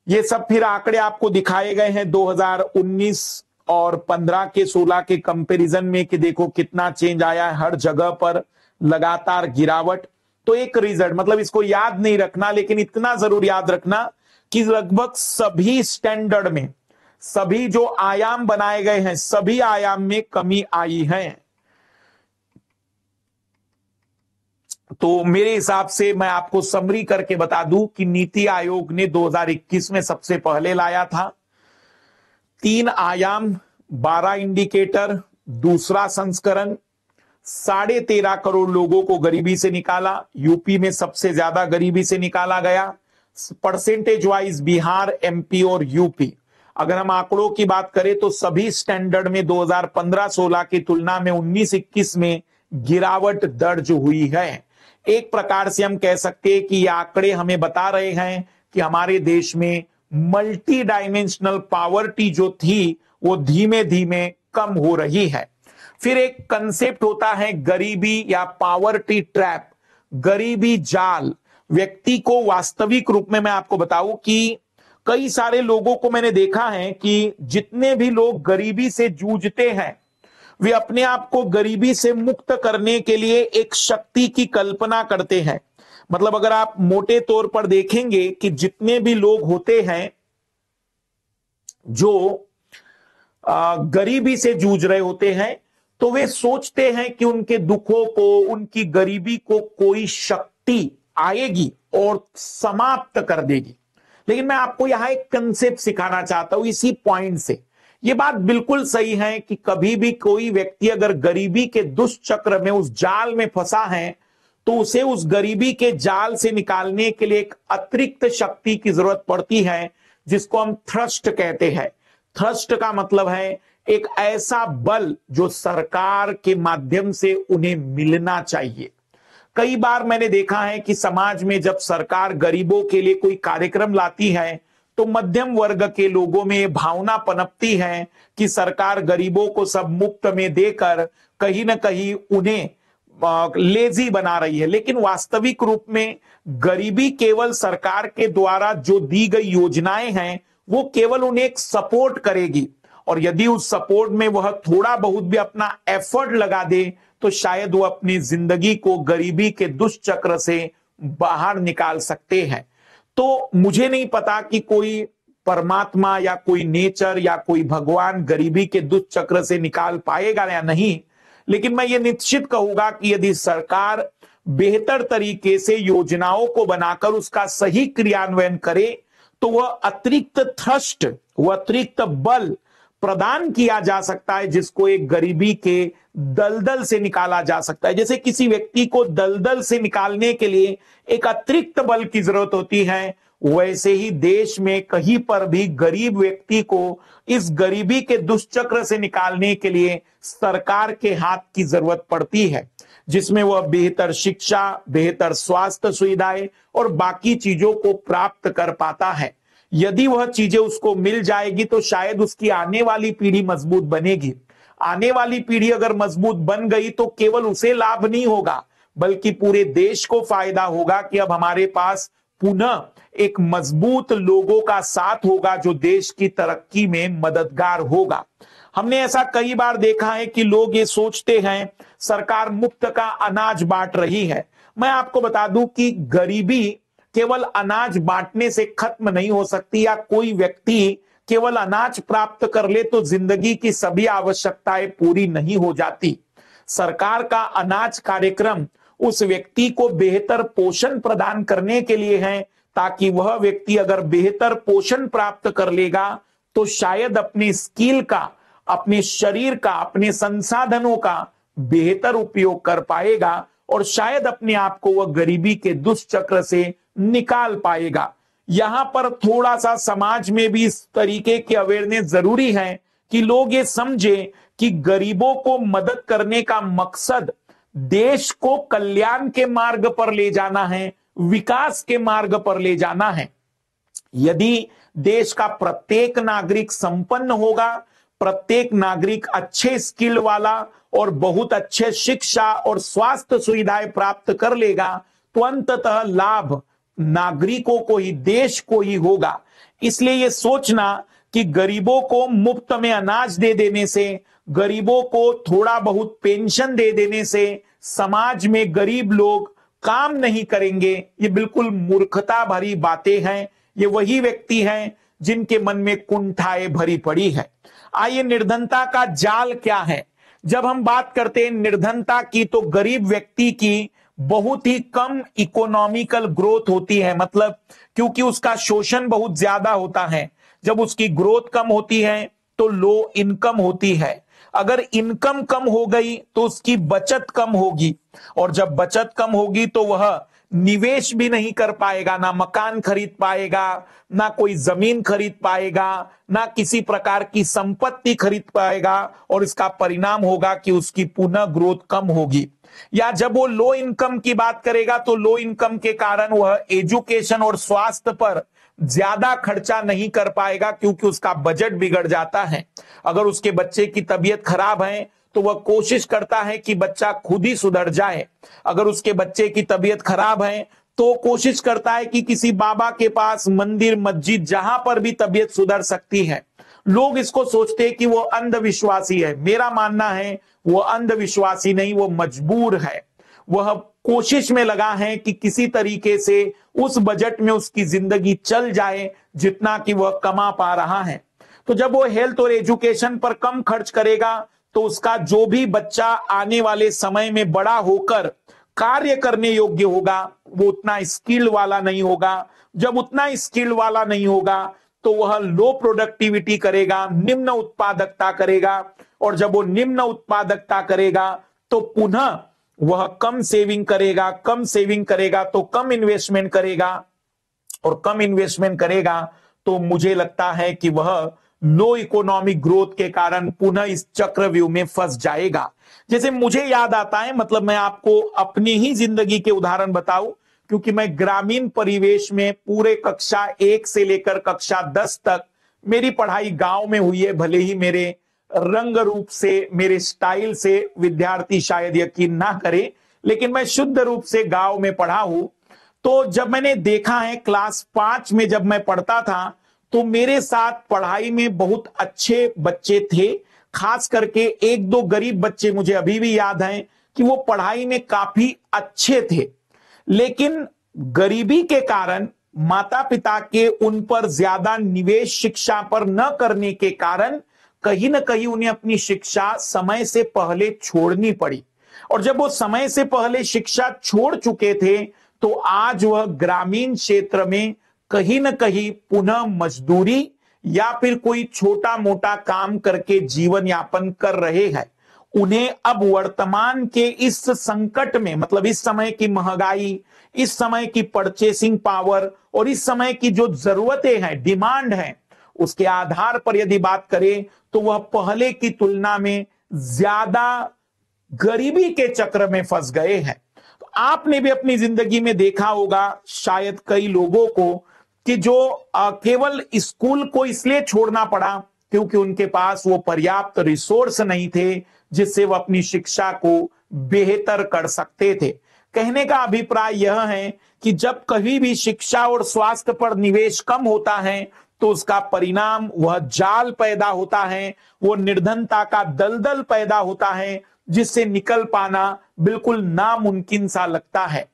ये सब फिर आंकड़े आपको दिखाए गए हैं 2019 और 15 के 16 के कंपैरिजन में कि देखो कितना चेंज आया है हर जगह पर लगातार गिरावट तो एक रिजल्ट मतलब इसको याद नहीं रखना लेकिन इतना जरूर याद रखना कि लगभग सभी स्टैंडर्ड में सभी जो आयाम बनाए गए हैं सभी आयाम में कमी आई है तो मेरे हिसाब से मैं आपको समरी करके बता दूं कि नीति आयोग ने 2021 में सबसे पहले लाया था तीन आयाम बारह इंडिकेटर दूसरा संस्करण साढ़े तेरह करोड़ लोगों को गरीबी से निकाला यूपी में सबसे ज्यादा गरीबी से निकाला गया परसेंटेज वाइज बिहार एमपी और यूपी अगर हम आंकड़ों की बात करें तो सभी स्टैंडर्ड में 2015-16 की तुलना में 19-21 में गिरावट दर्ज हुई है एक प्रकार से हम कह सकते हैं कि ये आंकड़े हमें बता रहे हैं कि हमारे देश में मल्टी डायमेंशनल पावर्टी जो थी वो धीमे धीमे कम हो रही है फिर एक कंसेप्ट होता है गरीबी या पावर्टी ट्रैप गरीबी जाल व्यक्ति को वास्तविक रूप में मैं आपको बताऊं कि कई सारे लोगों को मैंने देखा है कि जितने भी लोग गरीबी से जूझते हैं वे अपने आप को गरीबी से मुक्त करने के लिए एक शक्ति की कल्पना करते हैं मतलब अगर आप मोटे तौर पर देखेंगे कि जितने भी लोग होते हैं जो गरीबी से जूझ रहे होते हैं तो वे सोचते हैं कि उनके दुखों को उनकी गरीबी को कोई शक्ति आएगी और समाप्त कर देगी लेकिन मैं आपको यहां एक कंसेप्ट सिखाना चाहता हूं इसी पॉइंट से ये बात बिल्कुल सही है कि कभी भी कोई व्यक्ति अगर गरीबी के दुष्चक्र में उस जाल में फंसा है तो उसे उस गरीबी के जाल से निकालने के लिए एक अतिरिक्त शक्ति की जरूरत पड़ती है जिसको हम थ्रस्ट कहते हैं थ्रस्ट का मतलब है एक ऐसा बल जो सरकार के माध्यम से उन्हें मिलना चाहिए कई बार मैंने देखा है कि समाज में जब सरकार गरीबों के लिए कोई कार्यक्रम लाती है तो मध्यम वर्ग के लोगों में भावना पनपती है कि सरकार गरीबों को सब मुफ्त में देकर कहीं ना कहीं उन्हें लेजी बना रही है लेकिन वास्तविक रूप में गरीबी केवल सरकार के द्वारा जो दी गई योजनाएं हैं वो केवल उन्हें एक सपोर्ट करेगी और यदि उस सपोर्ट में वह थोड़ा बहुत भी अपना एफर्ट लगा दे तो शायद वो अपनी जिंदगी को गरीबी के दुष्चक्र से बाहर निकाल सकते हैं तो मुझे नहीं पता कि कोई परमात्मा या कोई नेचर या कोई भगवान गरीबी के दुष्चक्र से निकाल पाएगा या नहीं लेकिन मैं ये निश्चित कहूंगा कि यदि सरकार बेहतर तरीके से योजनाओं को बनाकर उसका सही क्रियान्वयन करे तो वह अतिरिक्त थ्रष्ट वह अतिरिक्त बल प्रदान किया जा सकता है जिसको एक गरीबी के दलदल से निकाला जा सकता है जैसे किसी व्यक्ति को दलदल से निकालने के लिए एक अतिरिक्त बल की जरूरत होती है वैसे ही देश में कहीं पर भी गरीब व्यक्ति को इस गरीबी के दुष्चक्र से निकालने के लिए सरकार के हाथ की जरूरत पड़ती है जिसमें वह बेहतर शिक्षा बेहतर स्वास्थ्य सुविधाएं और बाकी चीजों को प्राप्त कर पाता है यदि वह चीजें उसको मिल जाएगी तो शायद उसकी आने वाली पीढ़ी मजबूत बनेगी आने वाली पीढ़ी अगर मजबूत बन गई तो केवल उसे लाभ नहीं होगा बल्कि पूरे देश को फायदा होगा कि अब हमारे पास पुनः एक मजबूत लोगों का साथ होगा जो देश की तरक्की में मददगार होगा हमने ऐसा कई बार देखा है कि लोग ये सोचते हैं सरकार मुफ्त का अनाज बांट रही है मैं आपको बता दूं कि गरीबी केवल अनाज बांटने से खत्म नहीं हो सकती या कोई व्यक्ति केवल अनाज प्राप्त कर ले तो जिंदगी की सभी आवश्यकताएं पूरी नहीं हो जाती सरकार का अनाज कार्यक्रम उस व्यक्ति को बेहतर पोषण प्रदान करने के लिए है ताकि वह व्यक्ति अगर बेहतर पोषण प्राप्त कर लेगा तो शायद अपने स्किल का अपने शरीर का अपने संसाधनों का बेहतर उपयोग कर पाएगा और शायद अपने आप को वह गरीबी के दुष्चक्र से निकाल पाएगा यहां पर थोड़ा सा समाज में भी इस तरीके की अवेयरनेस जरूरी है कि लोग ये समझे कि गरीबों को मदद करने का मकसद देश को कल्याण के मार्ग पर ले जाना है विकास के मार्ग पर ले जाना है यदि देश का प्रत्येक नागरिक संपन्न होगा प्रत्येक नागरिक अच्छे स्किल वाला और बहुत अच्छे शिक्षा और स्वास्थ्य सुविधाएं प्राप्त कर लेगा तो अंततः लाभ नागरिकों को ही देश को ही होगा इसलिए ये सोचना कि गरीबों को मुफ्त में अनाज दे देने से गरीबों को थोड़ा बहुत पेंशन दे देने से समाज में गरीब लोग काम नहीं करेंगे ये बिल्कुल मूर्खता भरी बातें हैं ये वही व्यक्ति हैं जिनके मन में कुंठाएं भरी पड़ी है आइए निर्धनता का जाल क्या है जब हम बात करते हैं निर्धनता की तो गरीब व्यक्ति की बहुत ही कम इकोनॉमिकल ग्रोथ होती है मतलब क्योंकि उसका शोषण बहुत ज्यादा होता है जब उसकी ग्रोथ कम होती है तो लो इनकम होती है अगर इनकम कम हो गई तो उसकी बचत कम होगी और जब बचत कम होगी तो वह निवेश भी नहीं कर पाएगा ना मकान खरीद पाएगा ना कोई जमीन खरीद पाएगा ना किसी प्रकार की संपत्ति खरीद पाएगा और इसका परिणाम होगा कि उसकी पुनः ग्रोथ कम होगी या जब वो लो इनकम की बात करेगा तो लो इनकम के कारण वह एजुकेशन और स्वास्थ्य पर ज्यादा खर्चा नहीं कर पाएगा क्योंकि उसका बजट बिगड़ जाता है अगर उसके बच्चे की तबीयत खराब है तो वह कोशिश करता है कि बच्चा खुद ही सुधर जाए अगर उसके बच्चे की तबीयत खराब है तो कोशिश करता है कि किसी बाबा के पास मंदिर मस्जिद जहां पर भी तबीयत सुधर सकती है लोग इसको सोचते हैं कि वो अंधविश्वासी है मेरा मानना है वो अंधविश्वासी नहीं वो मजबूर है वह कोशिश में लगा है कि किसी तरीके से उस बजट में उसकी जिंदगी चल जाए जितना कि वह कमा पा रहा है तो जब वो हेल्थ और एजुकेशन पर कम खर्च करेगा तो उसका जो भी बच्चा आने वाले समय में बड़ा होकर कार्य करने योग्य होगा वो उतना स्किल वाला नहीं होगा जब उतना स्किल वाला नहीं होगा तो वह लो प्रोडक्टिविटी करेगा निम्न उत्पादकता करेगा और जब वो निम्न उत्पादकता करेगा तो पुनः वह कम सेविंग करेगा कम सेविंग करेगा तो कम इन्वेस्टमेंट करेगा और कम इन्वेस्टमेंट करेगा तो मुझे लगता है कि वह लो इकोनॉमिक ग्रोथ के कारण पुनः इस चक्रव्यूह में फंस जाएगा जैसे मुझे याद आता है मतलब मैं आपको अपनी ही जिंदगी के उदाहरण बताऊं क्योंकि मैं ग्रामीण परिवेश में पूरे कक्षा एक से लेकर कक्षा दस तक मेरी पढ़ाई गांव में हुई है भले ही मेरे रंग रूप से मेरे स्टाइल से विद्यार्थी शायद यकीन ना करे लेकिन मैं शुद्ध रूप से गांव में पढ़ा हूं तो जब मैंने देखा है क्लास पांच में जब मैं पढ़ता था तो मेरे साथ पढ़ाई में बहुत अच्छे बच्चे थे खास करके एक दो गरीब बच्चे मुझे अभी भी याद हैं कि वो पढ़ाई में काफी अच्छे थे लेकिन गरीबी के कारण माता पिता के उन पर ज्यादा निवेश शिक्षा पर न करने के कारण कहीं ना कहीं उन्हें अपनी शिक्षा समय से पहले छोड़नी पड़ी और जब वो समय से पहले शिक्षा छोड़ चुके थे तो आज वह ग्रामीण क्षेत्र में कहीं ना कहीं पुनः मजदूरी या फिर कोई छोटा मोटा काम करके जीवन यापन कर रहे हैं उन्हें अब वर्तमान के इस संकट में मतलब इस समय की महंगाई इस समय की परचेसिंग पावर और इस समय की जो जरूरतें हैं डिमांड है उसके आधार पर यदि बात करें तो वह पहले की तुलना में ज्यादा गरीबी के चक्र में फंस गए हैं तो आपने भी अपनी जिंदगी में देखा होगा शायद कई लोगों को कि जो केवल स्कूल को इसलिए छोड़ना पड़ा क्योंकि उनके पास वो पर्याप्त रिसोर्स नहीं थे जिससे वो अपनी शिक्षा को बेहतर कर सकते थे कहने का अभिप्राय यह है कि जब कभी भी शिक्षा और स्वास्थ्य पर निवेश कम होता है तो उसका परिणाम वह जाल पैदा होता है वो निर्धनता का दलदल पैदा होता है जिससे निकल पाना बिल्कुल नामुमकिन सा लगता है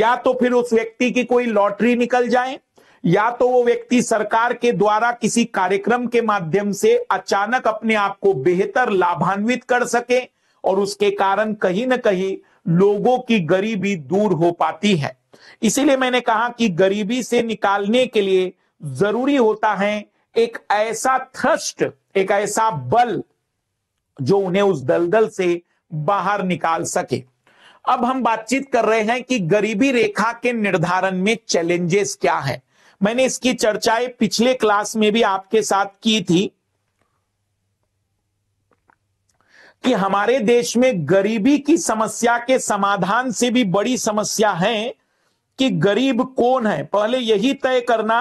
या तो फिर उस व्यक्ति की कोई लॉटरी निकल जाए या तो वो व्यक्ति सरकार के द्वारा किसी कार्यक्रम के माध्यम से अचानक अपने आप को बेहतर लाभान्वित कर सके और उसके कारण कहीं ना कहीं लोगों की गरीबी दूर हो पाती है इसीलिए मैंने कहा कि गरीबी से निकालने के लिए जरूरी होता है एक ऐसा थ्रस्ट एक ऐसा बल जो उन्हें उस दलदल से बाहर निकाल सके अब हम बातचीत कर रहे हैं कि गरीबी रेखा के निर्धारण में चैलेंजेस क्या है मैंने इसकी चर्चाएं पिछले क्लास में भी आपके साथ की थी कि हमारे देश में गरीबी की समस्या के समाधान से भी बड़ी समस्या है कि गरीब कौन है पहले यही तय करना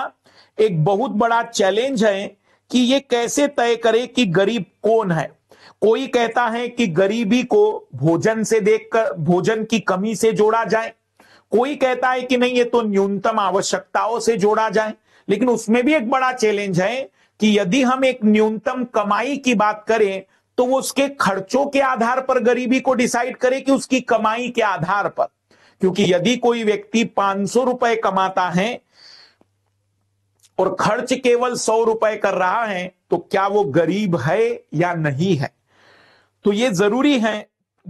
एक बहुत बड़ा चैलेंज है कि ये कैसे तय करे कि गरीब कौन है कोई कहता है कि गरीबी को भोजन से देखकर भोजन की कमी से जोड़ा जाए कोई कहता है कि नहीं ये तो न्यूनतम आवश्यकताओं से जोड़ा जाए लेकिन उसमें भी एक बड़ा चैलेंज है कि यदि हम एक न्यूनतम कमाई की बात करें तो वो उसके खर्चों के आधार पर गरीबी को डिसाइड करे कि उसकी कमाई के आधार पर क्योंकि यदि कोई व्यक्ति पांच सौ रुपए कमाता है और खर्च केवल सौ रुपए कर रहा है तो क्या वो गरीब है या नहीं है तो ये जरूरी है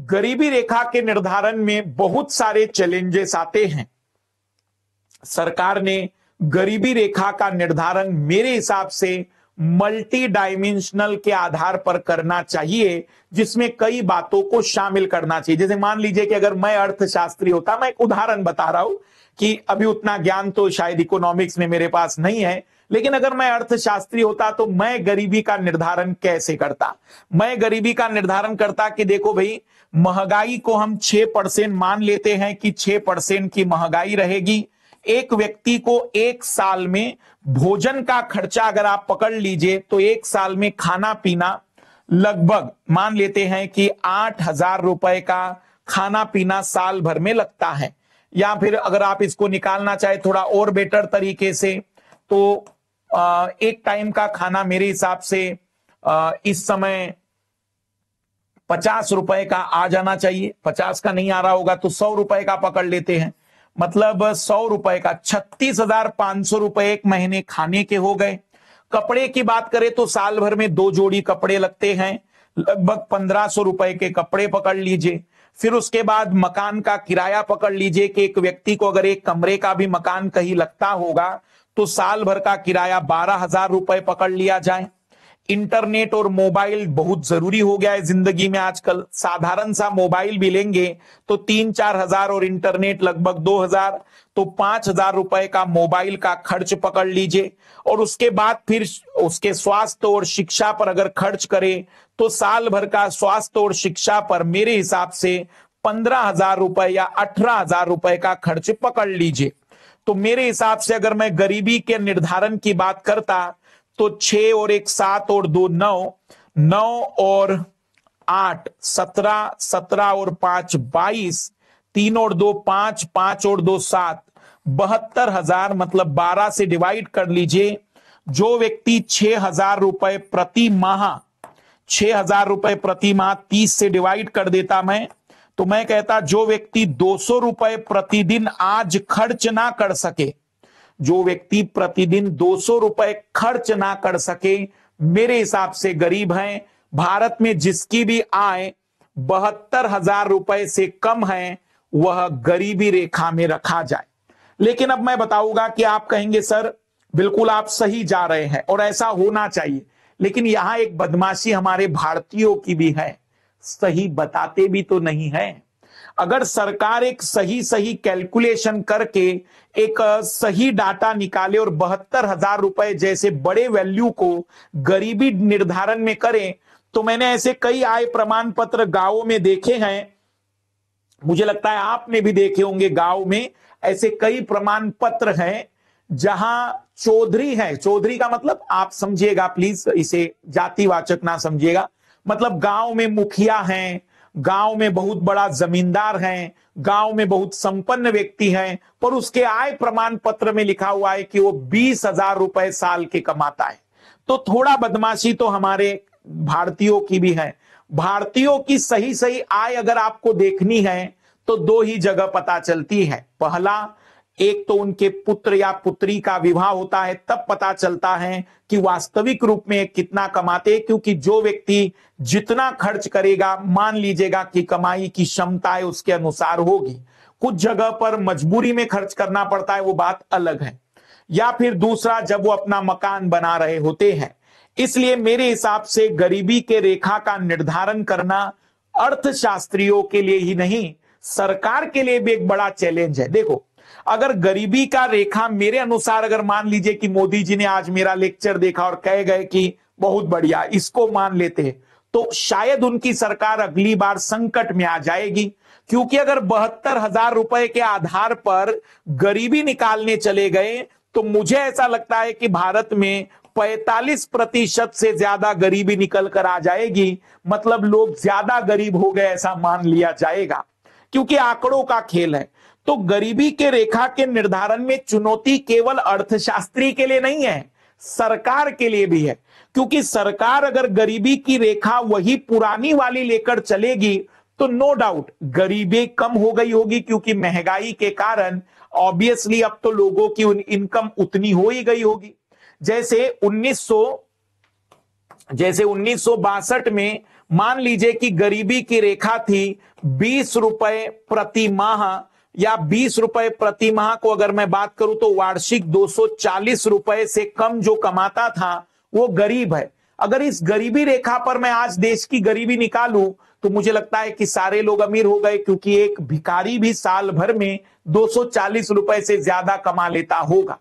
गरीबी रेखा के निर्धारण में बहुत सारे चैलेंजेस आते हैं सरकार ने गरीबी रेखा का निर्धारण मेरे हिसाब से मल्टी डायमेंशनल के आधार पर करना चाहिए जिसमें कई बातों को शामिल करना चाहिए जैसे मान लीजिए कि अगर मैं अर्थशास्त्री होता मैं एक उदाहरण बता रहा हूं कि अभी उतना ज्ञान तो शायद इकोनॉमिक्स में मेरे पास नहीं है लेकिन अगर मैं अर्थशास्त्री होता तो मैं गरीबी का निर्धारण कैसे करता मैं गरीबी का निर्धारण करता कि देखो भाई महंगाई को हम छह परसेंट मान लेते हैं कि छह परसेंट की महंगाई रहेगी एक व्यक्ति को एक साल में भोजन का खर्चा अगर आप पकड़ लीजिए तो एक साल में खाना पीना लगभग मान लेते हैं कि आठ हजार रुपए का खाना पीना साल भर में लगता है या फिर अगर आप इसको निकालना चाहे थोड़ा और बेटर तरीके से तो एक टाइम का खाना मेरे हिसाब से इस समय पचास रुपए का आ जाना चाहिए पचास का नहीं आ रहा होगा तो सौ रुपए का पकड़ लेते हैं मतलब सौ रुपए का छत्तीस हजार पांच सौ रुपए एक महीने खाने के हो गए कपड़े की बात करें तो साल भर में दो जोड़ी कपड़े लगते हैं लगभग पंद्रह सौ रुपए के कपड़े पकड़ लीजिए फिर उसके बाद मकान का किराया पकड़ लीजिए कि एक व्यक्ति को अगर एक कमरे का भी मकान कहीं लगता होगा तो साल भर का किराया बारह हजार रुपए पकड़ लिया जाए इंटरनेट और मोबाइल बहुत जरूरी हो गया है जिंदगी में आजकल साधारण सा मोबाइल भी लेंगे तो तीन चार हजार और इंटरनेट लगभग दो हजार तो पांच हजार रुपए का मोबाइल का खर्च पकड़ लीजिए और उसके बाद फिर उसके स्वास्थ्य और शिक्षा पर अगर खर्च करें तो साल भर का स्वास्थ्य और शिक्षा पर मेरे हिसाब से पंद्रह हजार रुपए या अठारह हजार रुपए का खर्च पकड़ लीजिए तो मेरे हिसाब से अगर मैं गरीबी के निर्धारण की बात करता तो छ और एक सात और दो नौ नौ और आठ सत्रह सत्रह और पांच बाईस तीन और दो पांच पांच और दो सात बहत्तर हजार मतलब बारह से डिवाइड कर लीजिए जो व्यक्ति छह हजार रुपए प्रति माह छह हजार रुपए प्रति माह तीस से डिवाइड कर देता मैं तो मैं कहता जो व्यक्ति दो सौ रुपए प्रतिदिन आज खर्च ना कर सके जो व्यक्ति प्रतिदिन दो सौ रुपए खर्च ना कर सके मेरे हिसाब से गरीब हैं भारत में जिसकी भी आय बहत्तर हजार रुपए से कम है वह गरीबी रेखा में रखा जाए लेकिन अब मैं बताऊंगा कि आप कहेंगे सर बिल्कुल आप सही जा रहे हैं और ऐसा होना चाहिए लेकिन यहां एक बदमाशी हमारे भारतीयों की भी है सही बताते भी तो नहीं है अगर सरकार एक सही सही कैलकुलेशन करके एक सही डाटा निकाले और बहत्तर हजार रुपए जैसे बड़े वैल्यू को गरीबी निर्धारण में करें तो मैंने ऐसे कई आय प्रमाण पत्र गांवों में देखे हैं मुझे लगता है आपने भी देखे होंगे गांव में ऐसे कई प्रमाण पत्र हैं जहां चौधरी है चौधरी का मतलब आप समझिएगा प्लीज इसे जातिवाचक ना समझिएगा मतलब गांव में मुखिया हैं गांव में बहुत बड़ा जमींदार है गांव में बहुत संपन्न व्यक्ति है पर उसके आय प्रमाण पत्र में लिखा हुआ है कि वो बीस हजार रुपए साल के कमाता है तो थोड़ा बदमाशी तो हमारे भारतीयों की भी है भारतीयों की सही सही आय अगर आपको देखनी है तो दो ही जगह पता चलती है पहला एक तो उनके पुत्र या पुत्री का विवाह होता है तब पता चलता है कि वास्तविक रूप में कितना कमाते क्योंकि जो व्यक्ति जितना खर्च करेगा मान लीजिएगा कि कमाई की क्षमता है उसके अनुसार होगी कुछ जगह पर मजबूरी में खर्च करना पड़ता है वो बात अलग है या फिर दूसरा जब वो अपना मकान बना रहे होते हैं इसलिए मेरे हिसाब से गरीबी के रेखा का निर्धारण करना अर्थशास्त्रियों के लिए ही नहीं सरकार के लिए भी एक बड़ा चैलेंज है देखो अगर गरीबी का रेखा मेरे अनुसार अगर मान लीजिए कि मोदी जी ने आज मेरा लेक्चर देखा और कह गए कि बहुत बढ़िया इसको मान लेते तो शायद उनकी सरकार अगली बार संकट में आ जाएगी क्योंकि अगर बहत्तर हजार रुपए के आधार पर गरीबी निकालने चले गए तो मुझे ऐसा लगता है कि भारत में 45 प्रतिशत से ज्यादा गरीबी निकल कर आ जाएगी मतलब लोग ज्यादा गरीब हो गए ऐसा मान लिया जाएगा क्योंकि आंकड़ों का खेल है तो गरीबी के रेखा के निर्धारण में चुनौती केवल अर्थशास्त्री के लिए नहीं है सरकार के लिए भी है क्योंकि सरकार अगर गरीबी की रेखा वही पुरानी वाली लेकर चलेगी तो नो डाउट गरीबी कम हो गई होगी क्योंकि महंगाई के कारण ऑब्वियसली अब तो लोगों की इनकम उतनी हो ही गई होगी जैसे 1900 जैसे उन्नीस में मान लीजिए कि गरीबी की रेखा थी बीस रुपए प्रति माह या बीस रुपए प्रति माह को अगर मैं बात करूं तो वार्षिक दो रुपए से कम जो कमाता था वो गरीब है अगर इस गरीबी रेखा पर मैं आज देश की गरीबी निकालू तो मुझे लगता है कि सारे लोग अमीर हो गए क्योंकि एक भिकारी भी साल भर में 240 रुपए से ज्यादा कमा लेता होगा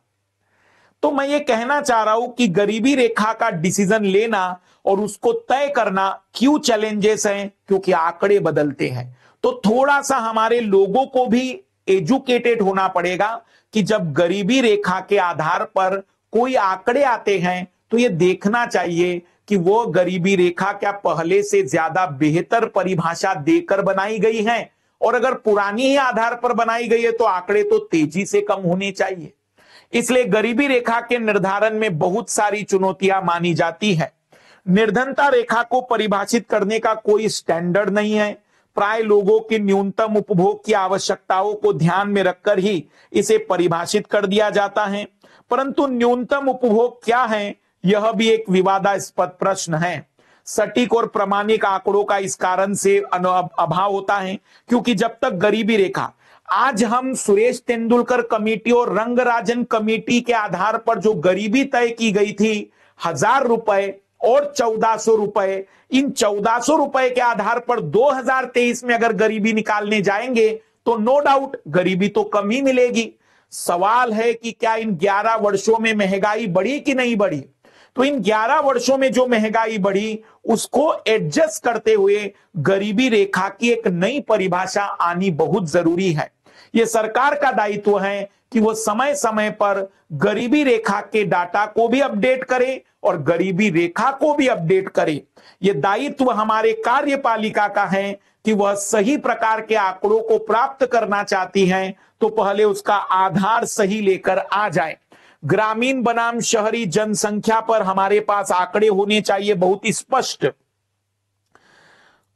तो मैं ये कहना चाह रहा हूं कि गरीबी रेखा का डिसीजन लेना और उसको तय करना क्यों चैलेंजेस हैं क्योंकि आंकड़े बदलते हैं तो थोड़ा सा हमारे लोगों को भी एजुकेटेड होना पड़ेगा कि जब गरीबी रेखा के आधार पर कोई आंकड़े आते हैं तो ये देखना चाहिए कि वो गरीबी रेखा क्या पहले से ज्यादा बेहतर परिभाषा देकर बनाई गई है और अगर पुरानी ही आधार पर बनाई गई है तो आंकड़े तो तेजी से कम होने चाहिए इसलिए गरीबी रेखा के निर्धारण में बहुत सारी चुनौतियां मानी जाती है निर्धनता रेखा को परिभाषित करने का कोई स्टैंडर्ड नहीं है प्राय लोगों की न्यूनतम उपभोग की आवश्यकताओं को ध्यान में रखकर ही इसे परिभाषित कर दिया जाता है परंतु न्यूनतम उपभोग क्या है यह भी एक विवादास्पद प्रश्न है सटीक और प्रमाणिक आंकड़ों का इस कारण से अभाव होता है क्योंकि जब तक गरीबी रेखा आज हम सुरेश तेंदुलकर कमेटी और रंगराजन कमेटी के आधार पर जो गरीबी तय की गई थी हजार रुपए और चौदह सौ रुपए इन चौदह सौ रुपए के आधार पर 2023 में अगर गरीबी निकालने जाएंगे तो नो डाउट गरीबी तो कम ही मिलेगी सवाल है कि क्या इन 11 वर्षों में महंगाई बढ़ी कि नहीं बढ़ी तो इन 11 वर्षों में जो महंगाई बढ़ी उसको एडजस्ट करते हुए गरीबी रेखा की एक नई परिभाषा आनी बहुत जरूरी है ये सरकार का दायित्व है कि वो समय समय पर गरीबी रेखा के डाटा को भी अपडेट करे और गरीबी रेखा को भी अपडेट करे ये दायित्व हमारे कार्यपालिका का है कि वह सही प्रकार के आंकड़ों को प्राप्त करना चाहती है तो पहले उसका आधार सही लेकर आ जाए ग्रामीण बनाम शहरी जनसंख्या पर हमारे पास आंकड़े होने चाहिए बहुत ही स्पष्ट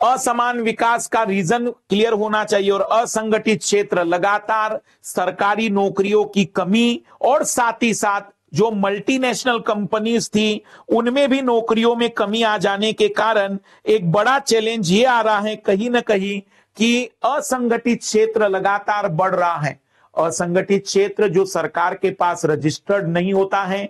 असमान विकास का रीजन क्लियर होना चाहिए और असंगठित क्षेत्र लगातार सरकारी नौकरियों की कमी और साथ ही साथ जो मल्टीनेशनल कंपनीज थी उनमें भी नौकरियों में कमी आ जाने के कारण एक बड़ा चैलेंज ये आ रहा है कहीं ना कहीं कि असंगठित क्षेत्र लगातार बढ़ रहा है असंगठित क्षेत्र जो सरकार के पास रजिस्टर्ड नहीं होता है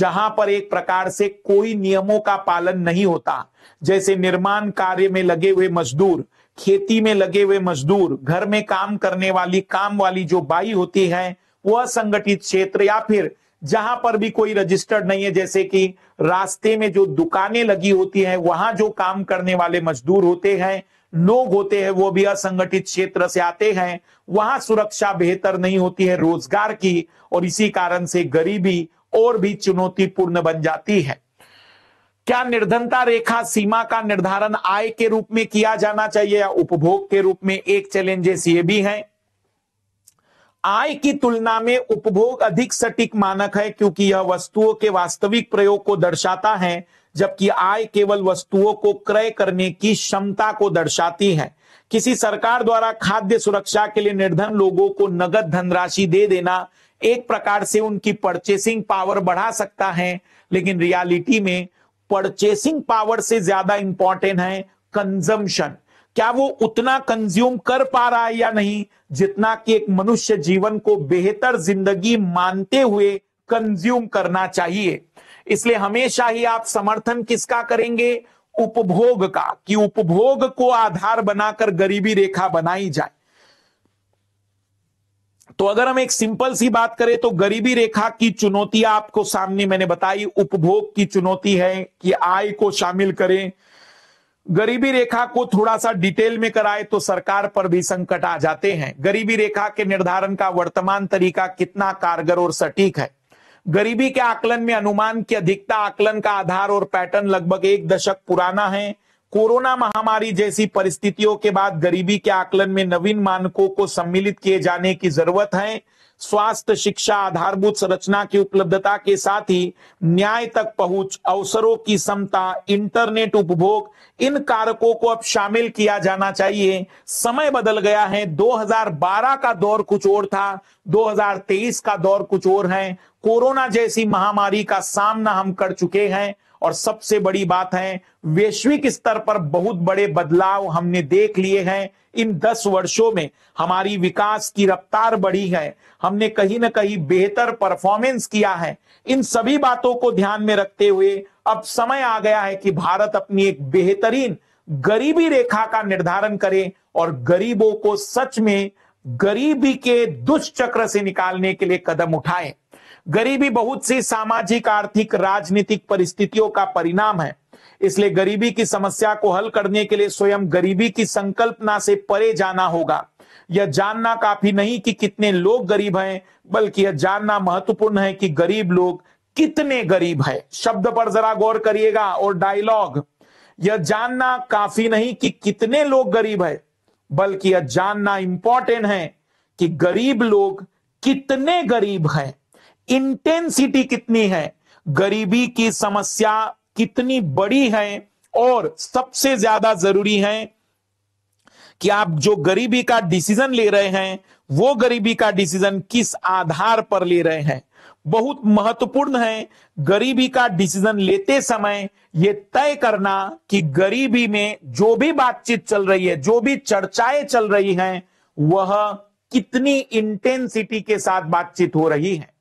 जहां पर एक प्रकार से कोई नियमों का पालन नहीं होता जैसे निर्माण कार्य में लगे हुए मजदूर खेती में लगे हुए मजदूर घर में काम करने वाली काम वाली जो बाई होती है वो असंगठित क्षेत्र या फिर जहां पर भी कोई रजिस्टर्ड नहीं है जैसे कि रास्ते में जो दुकानें लगी होती है वहां जो काम करने वाले मजदूर होते हैं लोग होते हैं वो भी असंगठित क्षेत्र से आते हैं वहां सुरक्षा बेहतर नहीं होती है रोजगार की और इसी कारण से गरीबी और भी चुनौतीपूर्ण बन जाती है क्या निर्धनता रेखा सीमा का निर्धारण आय के रूप में किया जाना चाहिए या उपभोग के रूप में एक चैलेंजेस ये भी हैं आय की तुलना में उपभोग अधिक सटीक मानक है क्योंकि यह वस्तुओं के वास्तविक प्रयोग को दर्शाता है जबकि आय केवल वस्तुओं को क्रय करने की क्षमता को दर्शाती है किसी सरकार द्वारा खाद्य सुरक्षा के लिए निर्धन लोगों को नगद धनराशि दे देना एक प्रकार से उनकी परचेसिंग पावर बढ़ा सकता है लेकिन रियलिटी में परचेसिंग पावर से ज्यादा इंपॉर्टेंट है कंजम्पशन क्या वो उतना कंज्यूम कर पा रहा है या नहीं जितना कि एक मनुष्य जीवन को बेहतर जिंदगी मानते हुए कंज्यूम करना चाहिए इसलिए हमेशा ही आप समर्थन किसका करेंगे उपभोग का कि उपभोग को आधार बनाकर गरीबी रेखा बनाई जाए तो अगर हम एक सिंपल सी बात करें तो गरीबी रेखा की चुनौतियां आपको सामने मैंने बताई उपभोग की चुनौती है कि आय को शामिल करें गरीबी रेखा को थोड़ा सा डिटेल में कराए तो सरकार पर भी संकट आ जाते हैं गरीबी रेखा के निर्धारण का वर्तमान तरीका कितना कारगर और सटीक है गरीबी के आकलन में अनुमान की अधिकता आकलन का आधार और पैटर्न लगभग एक दशक पुराना है कोरोना महामारी जैसी परिस्थितियों के बाद गरीबी के आकलन में नवीन मानकों को सम्मिलित किए जाने की जरूरत है स्वास्थ्य शिक्षा आधारभूत संरचना की उपलब्धता के साथ ही न्याय तक पहुंच अवसरों की समता इंटरनेट उपभोग इन कारकों को अब शामिल किया जाना चाहिए समय बदल गया है 2012 का दौर कुछ और था 2023 का दौर कुछ और है कोरोना जैसी महामारी का सामना हम कर चुके हैं और सबसे बड़ी बात है वैश्विक स्तर पर बहुत बड़े बदलाव हमने देख लिए हैं इन दस वर्षों में हमारी विकास की रफ्तार बढ़ी है हमने कहीं ना कहीं बेहतर परफॉर्मेंस किया है इन सभी बातों को ध्यान में रखते हुए अब समय आ गया है कि भारत अपनी एक बेहतरीन गरीबी रेखा का निर्धारण करे और गरीबों को सच में गरीबी के दुष्चक्र से निकालने के लिए कदम उठाएं गरीबी बहुत सी सामाजिक आर्थिक राजनीतिक परिस्थितियों का परिणाम है इसलिए गरीबी की समस्या को हल करने के लिए स्वयं गरीबी की संकल्पना से परे जाना होगा यह जानना काफी नहीं कि कितने लोग गरीब हैं बल्कि यह जानना महत्वपूर्ण है कि गरीब लोग कितने गरीब है शब्द पर जरा गौर करिएगा और डायलॉग यह जानना काफी नहीं कि कितने लोग गरीब है बल्कि यह जानना इंपॉर्टेंट है कि गरीब लोग कितने गरीब हैं इंटेंसिटी कितनी है गरीबी की समस्या कितनी बड़ी है और सबसे ज्यादा जरूरी है कि आप जो गरीबी का डिसीजन ले रहे हैं वो गरीबी का डिसीजन किस आधार पर ले रहे हैं बहुत महत्वपूर्ण है गरीबी का डिसीजन लेते समय यह तय करना कि गरीबी में जो भी बातचीत चल रही है जो भी चर्चाएं चल रही हैं वह कितनी इंटेंसिटी के साथ बातचीत हो रही है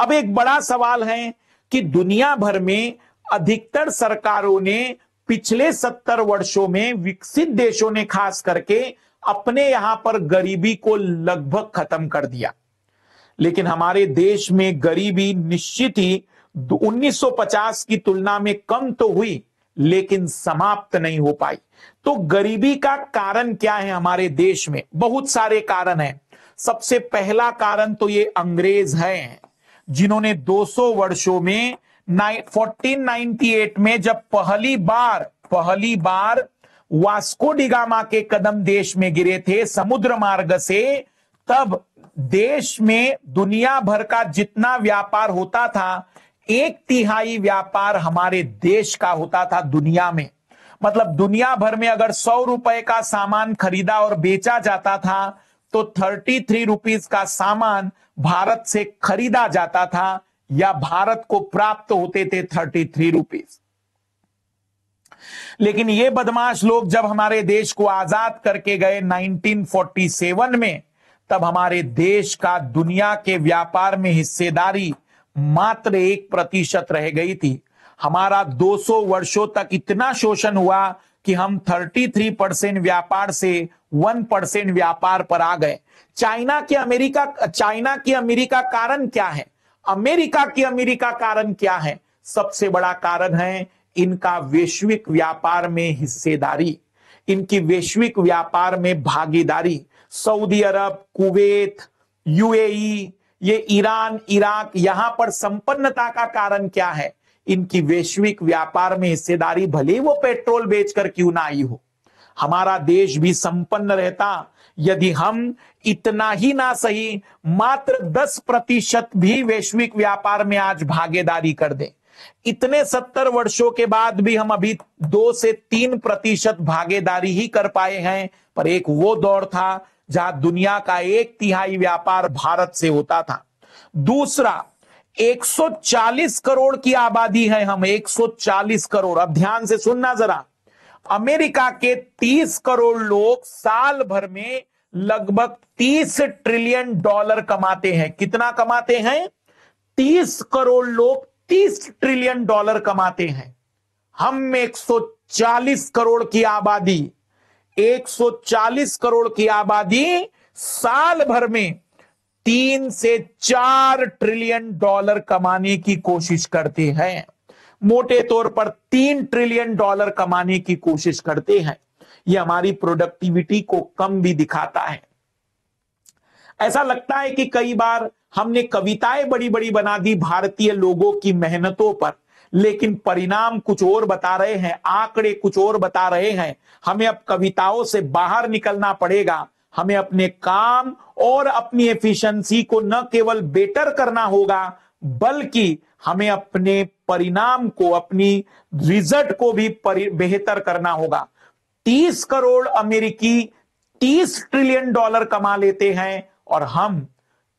अब एक बड़ा सवाल है कि दुनिया भर में अधिकतर सरकारों ने पिछले सत्तर वर्षों में विकसित देशों ने खास करके अपने यहां पर गरीबी को लगभग खत्म कर दिया लेकिन हमारे देश में गरीबी निश्चित ही 1950 की तुलना में कम तो हुई लेकिन समाप्त नहीं हो पाई तो गरीबी का कारण क्या है हमारे देश में बहुत सारे कारण हैं सबसे पहला कारण तो ये अंग्रेज हैं जिन्होंने 200 वर्षों में 1498 में जब पहली बार पहली बार वास्को डिगामा के कदम देश में गिरे थे समुद्र मार्ग से तब देश में दुनिया भर का जितना व्यापार होता था एक तिहाई व्यापार हमारे देश का होता था दुनिया में मतलब दुनिया भर में अगर सौ रुपए का सामान खरीदा और बेचा जाता था तो थर्टी थ्री रुपीज का सामान भारत से खरीदा जाता था या भारत को प्राप्त होते थे थर्टी थ्री रूपीज लेकिन ये बदमाश लोग जब हमारे देश को आजाद करके गए 1947 में तब हमारे देश का दुनिया के व्यापार में हिस्सेदारी मात्र एक प्रतिशत रह गई थी हमारा 200 वर्षों तक इतना शोषण हुआ कि हम 33 परसेंट व्यापार से 1 परसेंट व्यापार पर आ गए चाइना की अमेरिका चाइना की अमेरिका कारण क्या है अमेरिका की अमेरिका कारण क्या है सबसे बड़ा कारण है इनका वैश्विक व्यापार में हिस्सेदारी इनकी वैश्विक व्यापार में भागीदारी सऊदी अरब कुवैत यूएई ये ईरान इराक यहां पर संपन्नता का कारण क्या है इनकी वैश्विक व्यापार में हिस्सेदारी भले वो पेट्रोल बेचकर क्यों ना आई हो हमारा देश भी संपन्न रहता यदि हम इतना ही ना सही मात्र 10 प्रतिशत भी वैश्विक व्यापार में आज भागीदारी कर दें इतने सत्तर वर्षों के बाद भी हम अभी दो से तीन प्रतिशत भागीदारी ही कर पाए हैं पर एक वो दौर था जहां दुनिया का एक तिहाई व्यापार भारत से होता था दूसरा 140 करोड़ की आबादी है हम 140 करोड़ अब ध्यान से सुनना जरा अमेरिका के 30 करोड़ लोग साल भर में लगभग 30 ट्रिलियन डॉलर कमाते हैं कितना कमाते हैं 30 करोड़ लोग 30 ट्रिलियन डॉलर कमाते हैं हम 140 करोड़ की आबादी 140 करोड़ की आबादी साल भर में तीन से चार ट्रिलियन डॉलर कमाने की कोशिश करते हैं मोटे तौर पर तीन ट्रिलियन डॉलर कमाने की कोशिश करते हैं ये हमारी प्रोडक्टिविटी को कम भी दिखाता है ऐसा लगता है कि कई बार हमने कविताएं बड़ी बड़ी बना दी भारतीय लोगों की मेहनतों पर लेकिन परिणाम कुछ और बता रहे हैं आंकड़े कुछ और बता रहे हैं हमें अब कविताओं से बाहर निकलना पड़ेगा हमें अपने काम और अपनी एफिशिएंसी को न केवल बेटर करना होगा बल्कि हमें अपने परिणाम को अपनी रिजल्ट को भी बेहतर करना होगा तीस करोड़ अमेरिकी तीस ट्रिलियन डॉलर कमा लेते हैं और हम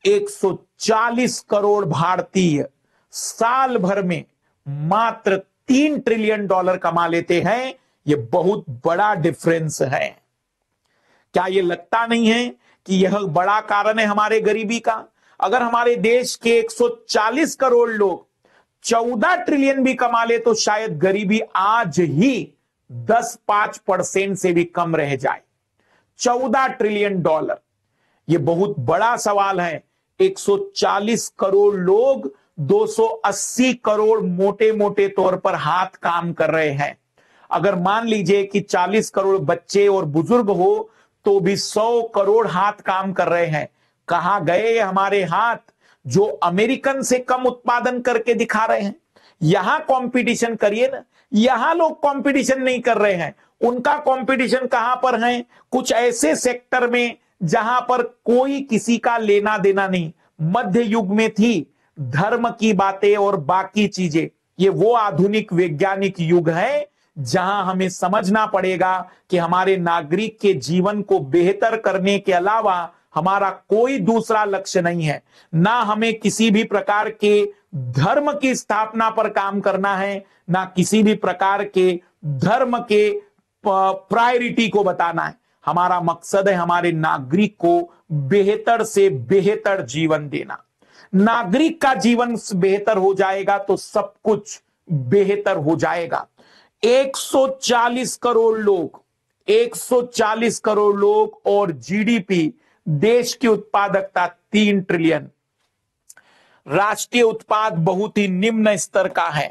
140 करोड़ भारतीय साल भर में मात्र तीन ट्रिलियन डॉलर कमा लेते हैं यह बहुत बड़ा डिफरेंस है क्या यह लगता नहीं है कि यह बड़ा कारण है हमारे गरीबी का अगर हमारे देश के 140 करोड़ लोग 14 ट्रिलियन भी कमा ले तो शायद गरीबी आज ही दस पांच परसेंट से भी कम रह जाए चौदह ट्रिलियन डॉलर ये बहुत बड़ा सवाल है 140 करोड़ लोग 280 करोड़ मोटे मोटे तौर पर हाथ काम कर रहे हैं अगर मान लीजिए कि 40 करोड़ बच्चे और बुजुर्ग हो तो भी 100 करोड़ हाथ काम कर रहे हैं कहा गए हमारे हाथ जो अमेरिकन से कम उत्पादन करके दिखा रहे हैं यहां कंपटीशन करिए ना यहां लोग कंपटीशन नहीं कर रहे हैं उनका कंपटीशन कहां पर है कुछ ऐसे सेक्टर में जहां पर कोई किसी का लेना देना नहीं मध्य युग में थी धर्म की बातें और बाकी चीजें ये वो आधुनिक वैज्ञानिक युग है जहां हमें समझना पड़ेगा कि हमारे नागरिक के जीवन को बेहतर करने के अलावा हमारा कोई दूसरा लक्ष्य नहीं है ना हमें किसी भी प्रकार के धर्म की स्थापना पर काम करना है ना किसी भी प्रकार के धर्म के प्रायोरिटी को बताना है हमारा मकसद है हमारे नागरिक को बेहतर से बेहतर जीवन देना नागरिक का जीवन बेहतर हो जाएगा तो सब कुछ बेहतर हो जाएगा 140 करोड़ लोग 140 करोड़ लोग और जीडीपी देश की उत्पादकता तीन ट्रिलियन राष्ट्रीय उत्पाद बहुत ही निम्न स्तर का है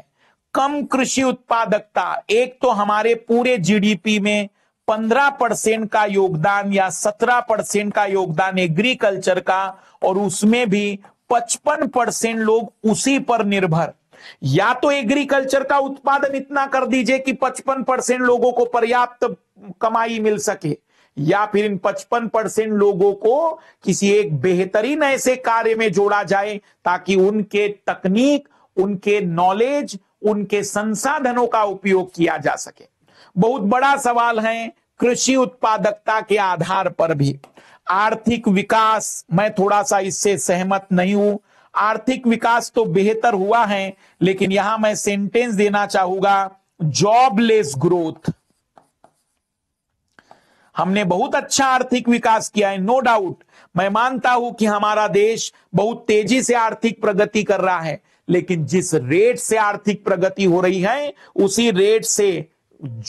कम कृषि उत्पादकता एक तो हमारे पूरे जीडीपी में 15 परसेंट का योगदान या 17 परसेंट का योगदान एग्रीकल्चर का और उसमें भी 55 परसेंट लोग उसी पर निर्भर या तो एग्रीकल्चर का उत्पादन इतना कर दीजिए कि 55 परसेंट लोगों को पर्याप्त कमाई मिल सके या फिर इन 55 परसेंट लोगों को किसी एक बेहतरीन ऐसे कार्य में जोड़ा जाए ताकि उनके तकनीक उनके नॉलेज उनके संसाधनों का उपयोग किया जा सके बहुत बड़ा सवाल है कृषि उत्पादकता के आधार पर भी आर्थिक विकास मैं थोड़ा सा इससे सहमत नहीं हूं आर्थिक विकास तो बेहतर हुआ है लेकिन यहां मैं सेंटेंस देना चाहूंगा जॉबलेस ग्रोथ हमने बहुत अच्छा आर्थिक विकास किया है नो डाउट मैं मानता हूं कि हमारा देश बहुत तेजी से आर्थिक प्रगति कर रहा है लेकिन जिस रेट से आर्थिक प्रगति हो रही है उसी रेट से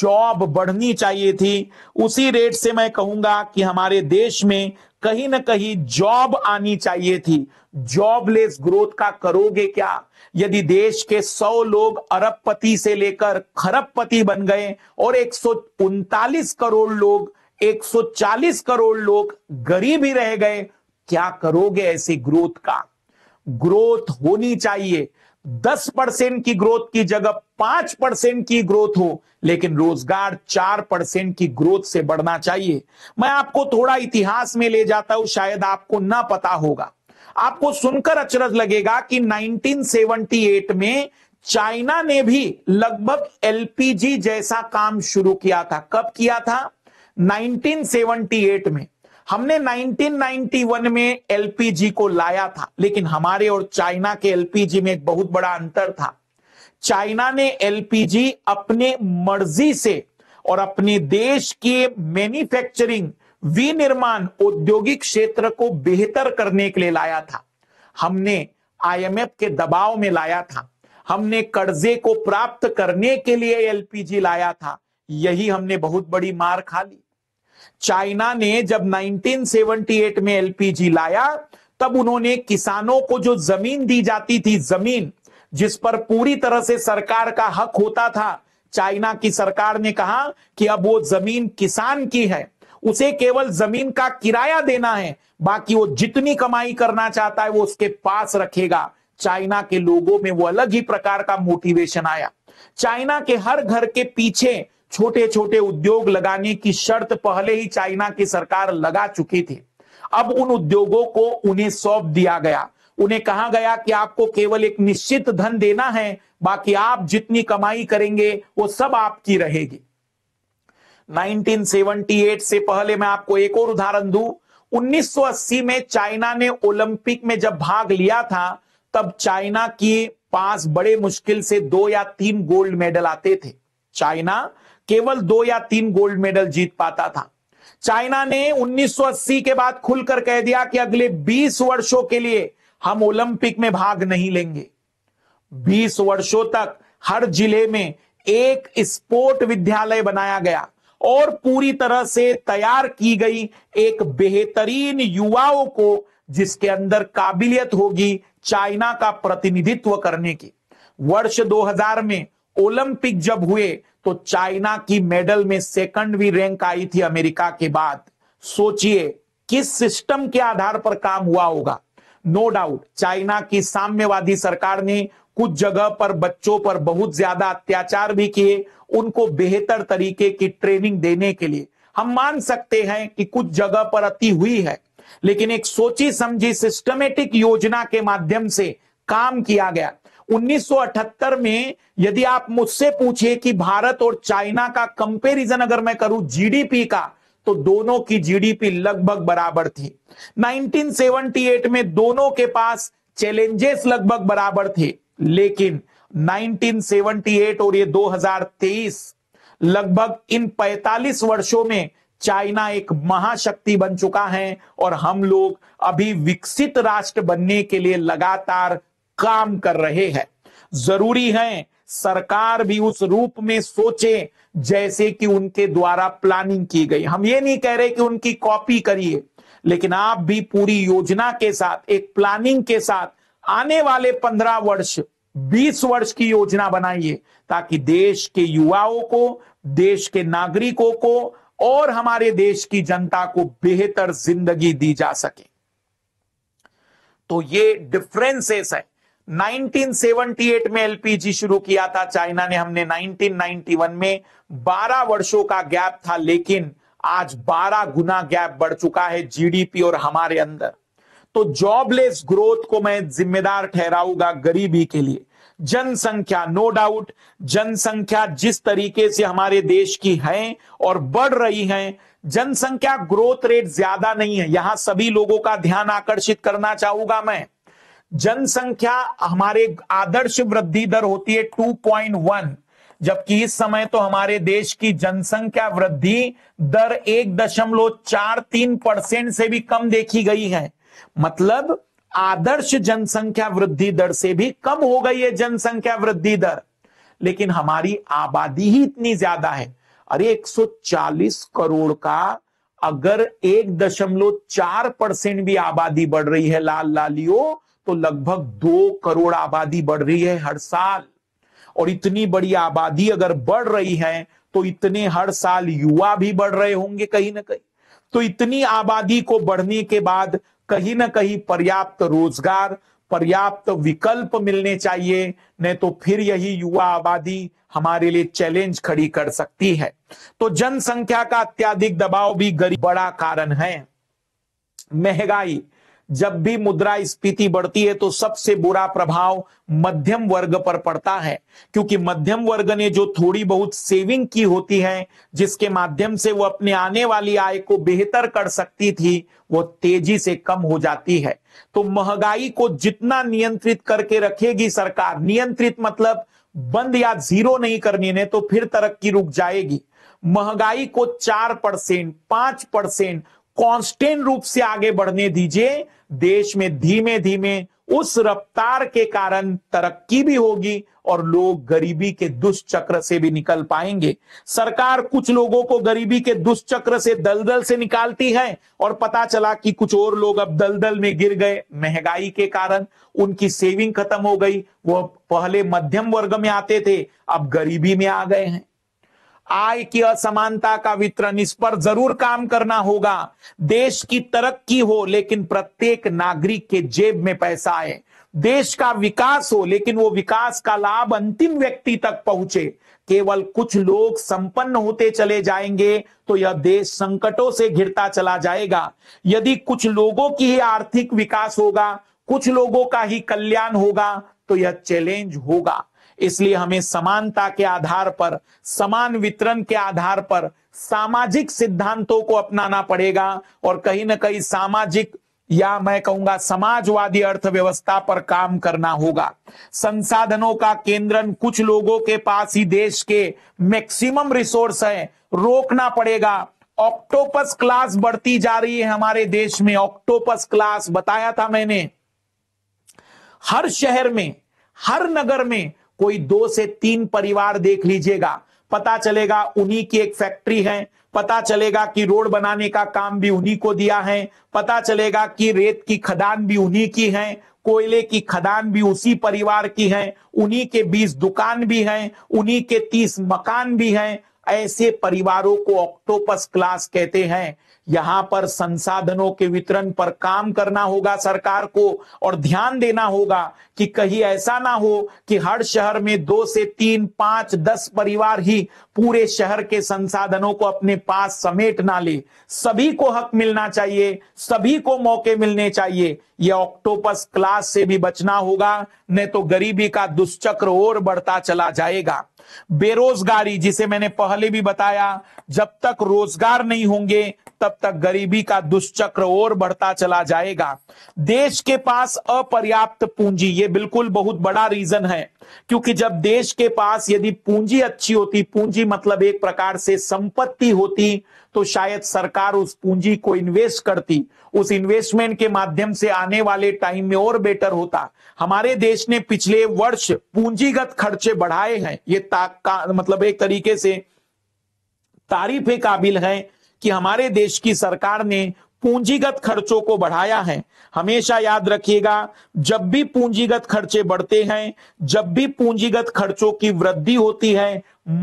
जॉब बढ़नी चाहिए थी उसी रेट से मैं कहूंगा कि हमारे देश में कहीं ना कहीं जॉब आनी चाहिए थी जॉबलेस ग्रोथ का करोगे क्या यदि देश के 100 लोग अरबपति से लेकर खरबपति बन गए और एक करोड़ लोग 140 करोड़ लोग गरीब ही रह गए क्या करोगे ऐसी ग्रोथ का ग्रोथ होनी चाहिए दस परसेंट की ग्रोथ की जगह पांच परसेंट की ग्रोथ हो लेकिन रोजगार चार परसेंट की ग्रोथ से बढ़ना चाहिए मैं आपको थोड़ा इतिहास में ले जाता हूं शायद आपको ना पता होगा आपको सुनकर अचरज लगेगा कि 1978 में चाइना ने भी लगभग एलपीजी जैसा काम शुरू किया था कब किया था 1978 में हमने 1991 में एलपीजी को लाया था लेकिन हमारे और चाइना के एलपीजी में एक बहुत बड़ा अंतर था चाइना ने एलपीजी अपने मर्जी से और अपने देश के मैन्युफैक्चरिंग विनिर्माण औद्योगिक क्षेत्र को बेहतर करने के लिए लाया था हमने आईएमएफ के दबाव में लाया था हमने कर्जे को प्राप्त करने के लिए एलपीजी लाया था यही हमने बहुत बड़ी मार खा ली चाइना ने जब 1978 में एलपीजी लाया तब उन्होंने किसानों को जो जमीन दी जाती थी जमीन जिस पर पूरी तरह से सरकार का हक होता था चाइना की सरकार ने कहा कि अब वो जमीन किसान की है उसे केवल जमीन का किराया देना है बाकी वो जितनी कमाई करना चाहता है वो उसके पास रखेगा चाइना के लोगों में वो अलग ही प्रकार का मोटिवेशन आया चाइना के हर घर के पीछे छोटे छोटे उद्योग लगाने की शर्त पहले ही चाइना की सरकार लगा चुकी थी अब उन उद्योगों को उन्हें सौंप दिया गया उन्हें कहा गया कि आपको केवल एक निश्चित धन देना है बाकी आप जितनी कमाई करेंगे वो सब आपकी रहेगी 1978 से पहले मैं आपको एक और उदाहरण दू 1980 में चाइना ने ओलंपिक में जब भाग लिया था तब चाइना के पास बड़े मुश्किल से दो या तीन गोल्ड मेडल आते थे चाइना केवल दो या तीन गोल्ड मेडल जीत पाता था चाइना ने 1980 के बाद खुलकर कह दिया कि अगले 20 वर्षों के लिए हम ओलंपिक में भाग नहीं लेंगे 20 वर्षों तक हर जिले में एक स्पोर्ट विद्यालय बनाया गया और पूरी तरह से तैयार की गई एक बेहतरीन युवाओं को जिसके अंदर काबिलियत होगी चाइना का प्रतिनिधित्व करने की वर्ष 2000 में ओलंपिक जब हुए तो चाइना की मेडल में भी रैंक आई थी अमेरिका के बाद सोचिए किस सिस्टम के आधार पर काम हुआ होगा नो डाउट चाइना की साम्यवादी सरकार ने कुछ जगह पर बच्चों पर बहुत ज्यादा अत्याचार भी किए उनको बेहतर तरीके की ट्रेनिंग देने के लिए हम मान सकते हैं कि कुछ जगह पर अति हुई है लेकिन एक सोची समझी सिस्टमेटिक योजना के माध्यम से काम किया गया 1978 में यदि आप मुझसे पूछे कि भारत और चाइना का कंपैरिजन अगर मैं करूं जीडीपी का तो दोनों की जीडीपी लगभग बराबर थी 1978 में दोनों के पास चैलेंजेस लगभग बराबर थे लेकिन 1978 और ये 2023 लगभग इन 45 वर्षों में चाइना एक महाशक्ति बन चुका है और हम लोग अभी विकसित राष्ट्र बनने के लिए लगातार काम कर रहे हैं जरूरी है सरकार भी उस रूप में सोचे जैसे कि उनके द्वारा प्लानिंग की गई हम ये नहीं कह रहे कि उनकी कॉपी करिए लेकिन आप भी पूरी योजना के साथ एक प्लानिंग के साथ आने वाले पंद्रह वर्ष बीस वर्ष की योजना बनाइए ताकि देश के युवाओं को देश के नागरिकों को और हमारे देश की जनता को बेहतर जिंदगी दी जा सके तो ये डिफरेंसेस है 1978 में एलपीजी शुरू किया था चाइना ने हमने 1991 में 12 वर्षों का गैप था लेकिन आज 12 गुना गैप बढ़ चुका है जीडीपी और हमारे अंदर तो जॉबलेस ग्रोथ को मैं जिम्मेदार ठहराऊंगा गरीबी के लिए जनसंख्या नो डाउट जनसंख्या जिस तरीके से हमारे देश की है और बढ़ रही है जनसंख्या ग्रोथ रेट ज्यादा नहीं है यहां सभी लोगों का ध्यान आकर्षित करना चाहूंगा मैं जनसंख्या हमारे आदर्श वृद्धि दर होती है 2.1 जबकि इस समय तो हमारे देश की जनसंख्या वृद्धि दर एक दशमलव चार तीन परसेंट से भी कम देखी गई है मतलब आदर्श जनसंख्या वृद्धि दर से भी कम हो गई है जनसंख्या वृद्धि दर लेकिन हमारी आबादी ही इतनी ज्यादा है अरे 140 करोड़ का अगर एक दशमलव चार परसेंट भी आबादी बढ़ रही है लाल लालियो तो लगभग दो करोड़ आबादी बढ़ रही है हर साल और इतनी बड़ी आबादी अगर बढ़ रही है तो इतने हर साल युवा भी बढ़ रहे होंगे कहीं ना कहीं तो इतनी आबादी को बढ़ने के बाद कहीं ना कहीं पर्याप्त रोजगार पर्याप्त विकल्प मिलने चाहिए नहीं तो फिर यही युवा आबादी हमारे लिए चैलेंज खड़ी कर सकती है तो जनसंख्या का अत्याधिक दबाव भी गरीब बड़ा कारण है महंगाई जब भी मुद्रा स्फीति बढ़ती है तो सबसे बुरा प्रभाव मध्यम वर्ग पर पड़ता है क्योंकि मध्यम वर्ग ने जो थोड़ी बहुत सेविंग की होती है जिसके माध्यम से वो अपने आने वाली आय को बेहतर कर सकती थी वो तेजी से कम हो जाती है तो महंगाई को जितना नियंत्रित करके रखेगी सरकार नियंत्रित मतलब बंद या जीरो नहीं करनी ने तो फिर तरक्की रुक जाएगी महंगाई को चार परसेंट पांच परसेंट कॉन्स्टेंट रूप से आगे बढ़ने दीजिए देश में धीमे धीमे उस रफ्तार के कारण तरक्की भी होगी और लोग गरीबी के दुष्चक्र से भी निकल पाएंगे सरकार कुछ लोगों को गरीबी के दुष्चक्र से दलदल से निकालती है और पता चला कि कुछ और लोग अब दलदल में गिर गए महंगाई के कारण उनकी सेविंग खत्म हो गई वो पहले मध्यम वर्ग में आते थे अब गरीबी में आ गए हैं आय की असमानता का वितरण इस पर जरूर काम करना होगा देश की तरक्की हो लेकिन प्रत्येक नागरिक के जेब में पैसा आए देश का विकास हो लेकिन वो विकास का लाभ अंतिम व्यक्ति तक पहुंचे केवल कुछ लोग संपन्न होते चले जाएंगे तो यह देश संकटों से घिरता चला जाएगा यदि कुछ लोगों की ही आर्थिक विकास होगा कुछ लोगों का ही कल्याण होगा तो यह चैलेंज होगा इसलिए हमें समानता के आधार पर समान वितरण के आधार पर सामाजिक सिद्धांतों को अपनाना पड़ेगा और कहीं ना कहीं सामाजिक या मैं कहूंगा समाजवादी अर्थव्यवस्था पर काम करना होगा संसाधनों का केंद्रन कुछ लोगों के पास ही देश के मैक्सिमम रिसोर्स है रोकना पड़ेगा ऑक्टोपस क्लास बढ़ती जा रही है हमारे देश में ऑक्टोपस क्लास बताया था मैंने हर शहर में हर नगर में कोई दो से तीन परिवार देख लीजिएगा पता चलेगा उन्हीं की एक फैक्ट्री है पता चलेगा कि रोड बनाने का काम भी उन्हीं को दिया है पता चलेगा कि रेत की खदान भी उन्हीं की है कोयले की खदान भी उसी परिवार की है उन्हीं के बीस दुकान भी हैं उन्हीं के तीस मकान भी हैं ऐसे परिवारों को ऑक्टोपस क्लास कहते हैं यहां पर संसाधनों के वितरण पर काम करना होगा सरकार को और ध्यान देना होगा कि कहीं ऐसा ना हो कि हर शहर में दो से तीन पांच दस परिवार ही पूरे शहर के संसाधनों को अपने पास समेट ना ले सभी को हक मिलना चाहिए सभी को मौके मिलने चाहिए यह ऑक्टोपस क्लास से भी बचना होगा नहीं तो गरीबी का दुष्चक्र और बढ़ता चला जाएगा बेरोजगारी जिसे मैंने पहले भी बताया जब तक रोजगार नहीं होंगे तब तक गरीबी का दुष्चक्र और बढ़ता चला जाएगा देश के पास अपर्याप्त पूंजी ये बिल्कुल बहुत बड़ा रीजन है क्योंकि जब देश के पास यदि पूंजी अच्छी होती पूंजी मतलब एक प्रकार से संपत्ति होती तो शायद सरकार उस पूंजी को इन्वेस्ट करती उस इन्वेस्टमेंट के माध्यम से आने वाले टाइम में और बेटर होता हमारे देश ने पिछले वर्ष पूंजीगत खर्चे बढ़ाए हैं ये ताक मतलब एक तरीके से तारीफे काबिल है कि हमारे देश की सरकार ने पूंजीगत खर्चों को बढ़ाया है हमेशा याद रखिएगा जब भी पूंजीगत खर्चे बढ़ते हैं जब भी पूंजीगत खर्चों की वृद्धि होती है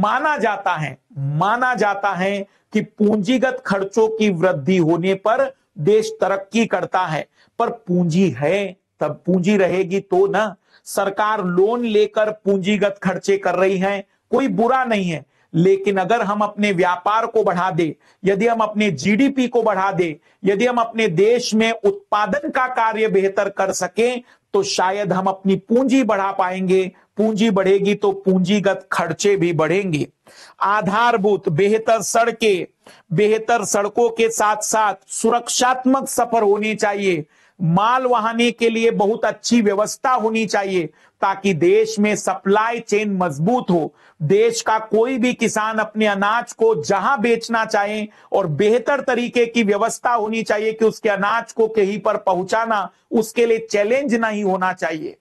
माना जाता है माना जाता है कि पूंजीगत खर्चों की वृद्धि होने पर देश तरक्की करता है पर पूंजी है तब पूंजी रहेगी तो ना सरकार लोन लेकर पूंजीगत खर्चे कर रही है कोई बुरा नहीं है लेकिन अगर हम अपने व्यापार को बढ़ा दे यदि हम अपने जीडीपी को बढ़ा दे यदि हम अपने देश में उत्पादन का कार्य बेहतर कर सकें तो शायद हम अपनी पूंजी बढ़ा पाएंगे पूंजी बढ़ेगी तो पूंजीगत खर्चे भी बढ़ेंगे आधारभूत बेहतर सड़कें बेहतर सड़कों के साथ साथ सुरक्षात्मक सफर होने चाहिए माल वहाने के लिए बहुत अच्छी व्यवस्था होनी चाहिए ताकि देश में सप्लाई चेन मजबूत हो देश का कोई भी किसान अपने अनाज को जहां बेचना चाहे और बेहतर तरीके की व्यवस्था होनी चाहिए कि उसके अनाज को कहीं पर पहुंचाना उसके लिए चैलेंज नहीं होना चाहिए